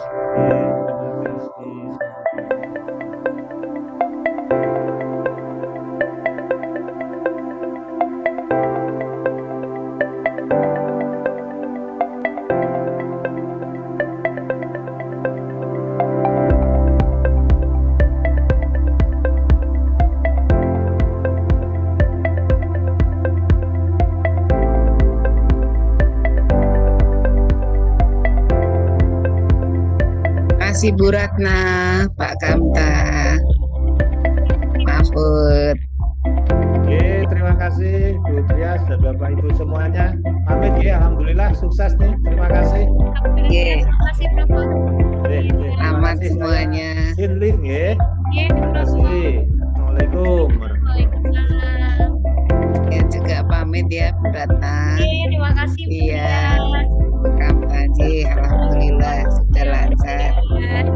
kasih Bu Ratna, Pak Kamta, Mahfud. Oke, terima kasih Bu Tria dan Bapak Ibu semuanya. Pamit ya, Alhamdulillah sukses nih. Terima kasih. Oke. Terima kasih Prof. Amati semuanya. Sinlin ya. Iya, terima kasih. Assalamualaikum. Waalaikumsalam. Ya juga pamit ya Bu Ratna. terima kasih Iya. Terima kasih. Iya, Alhamdulillah. Bye.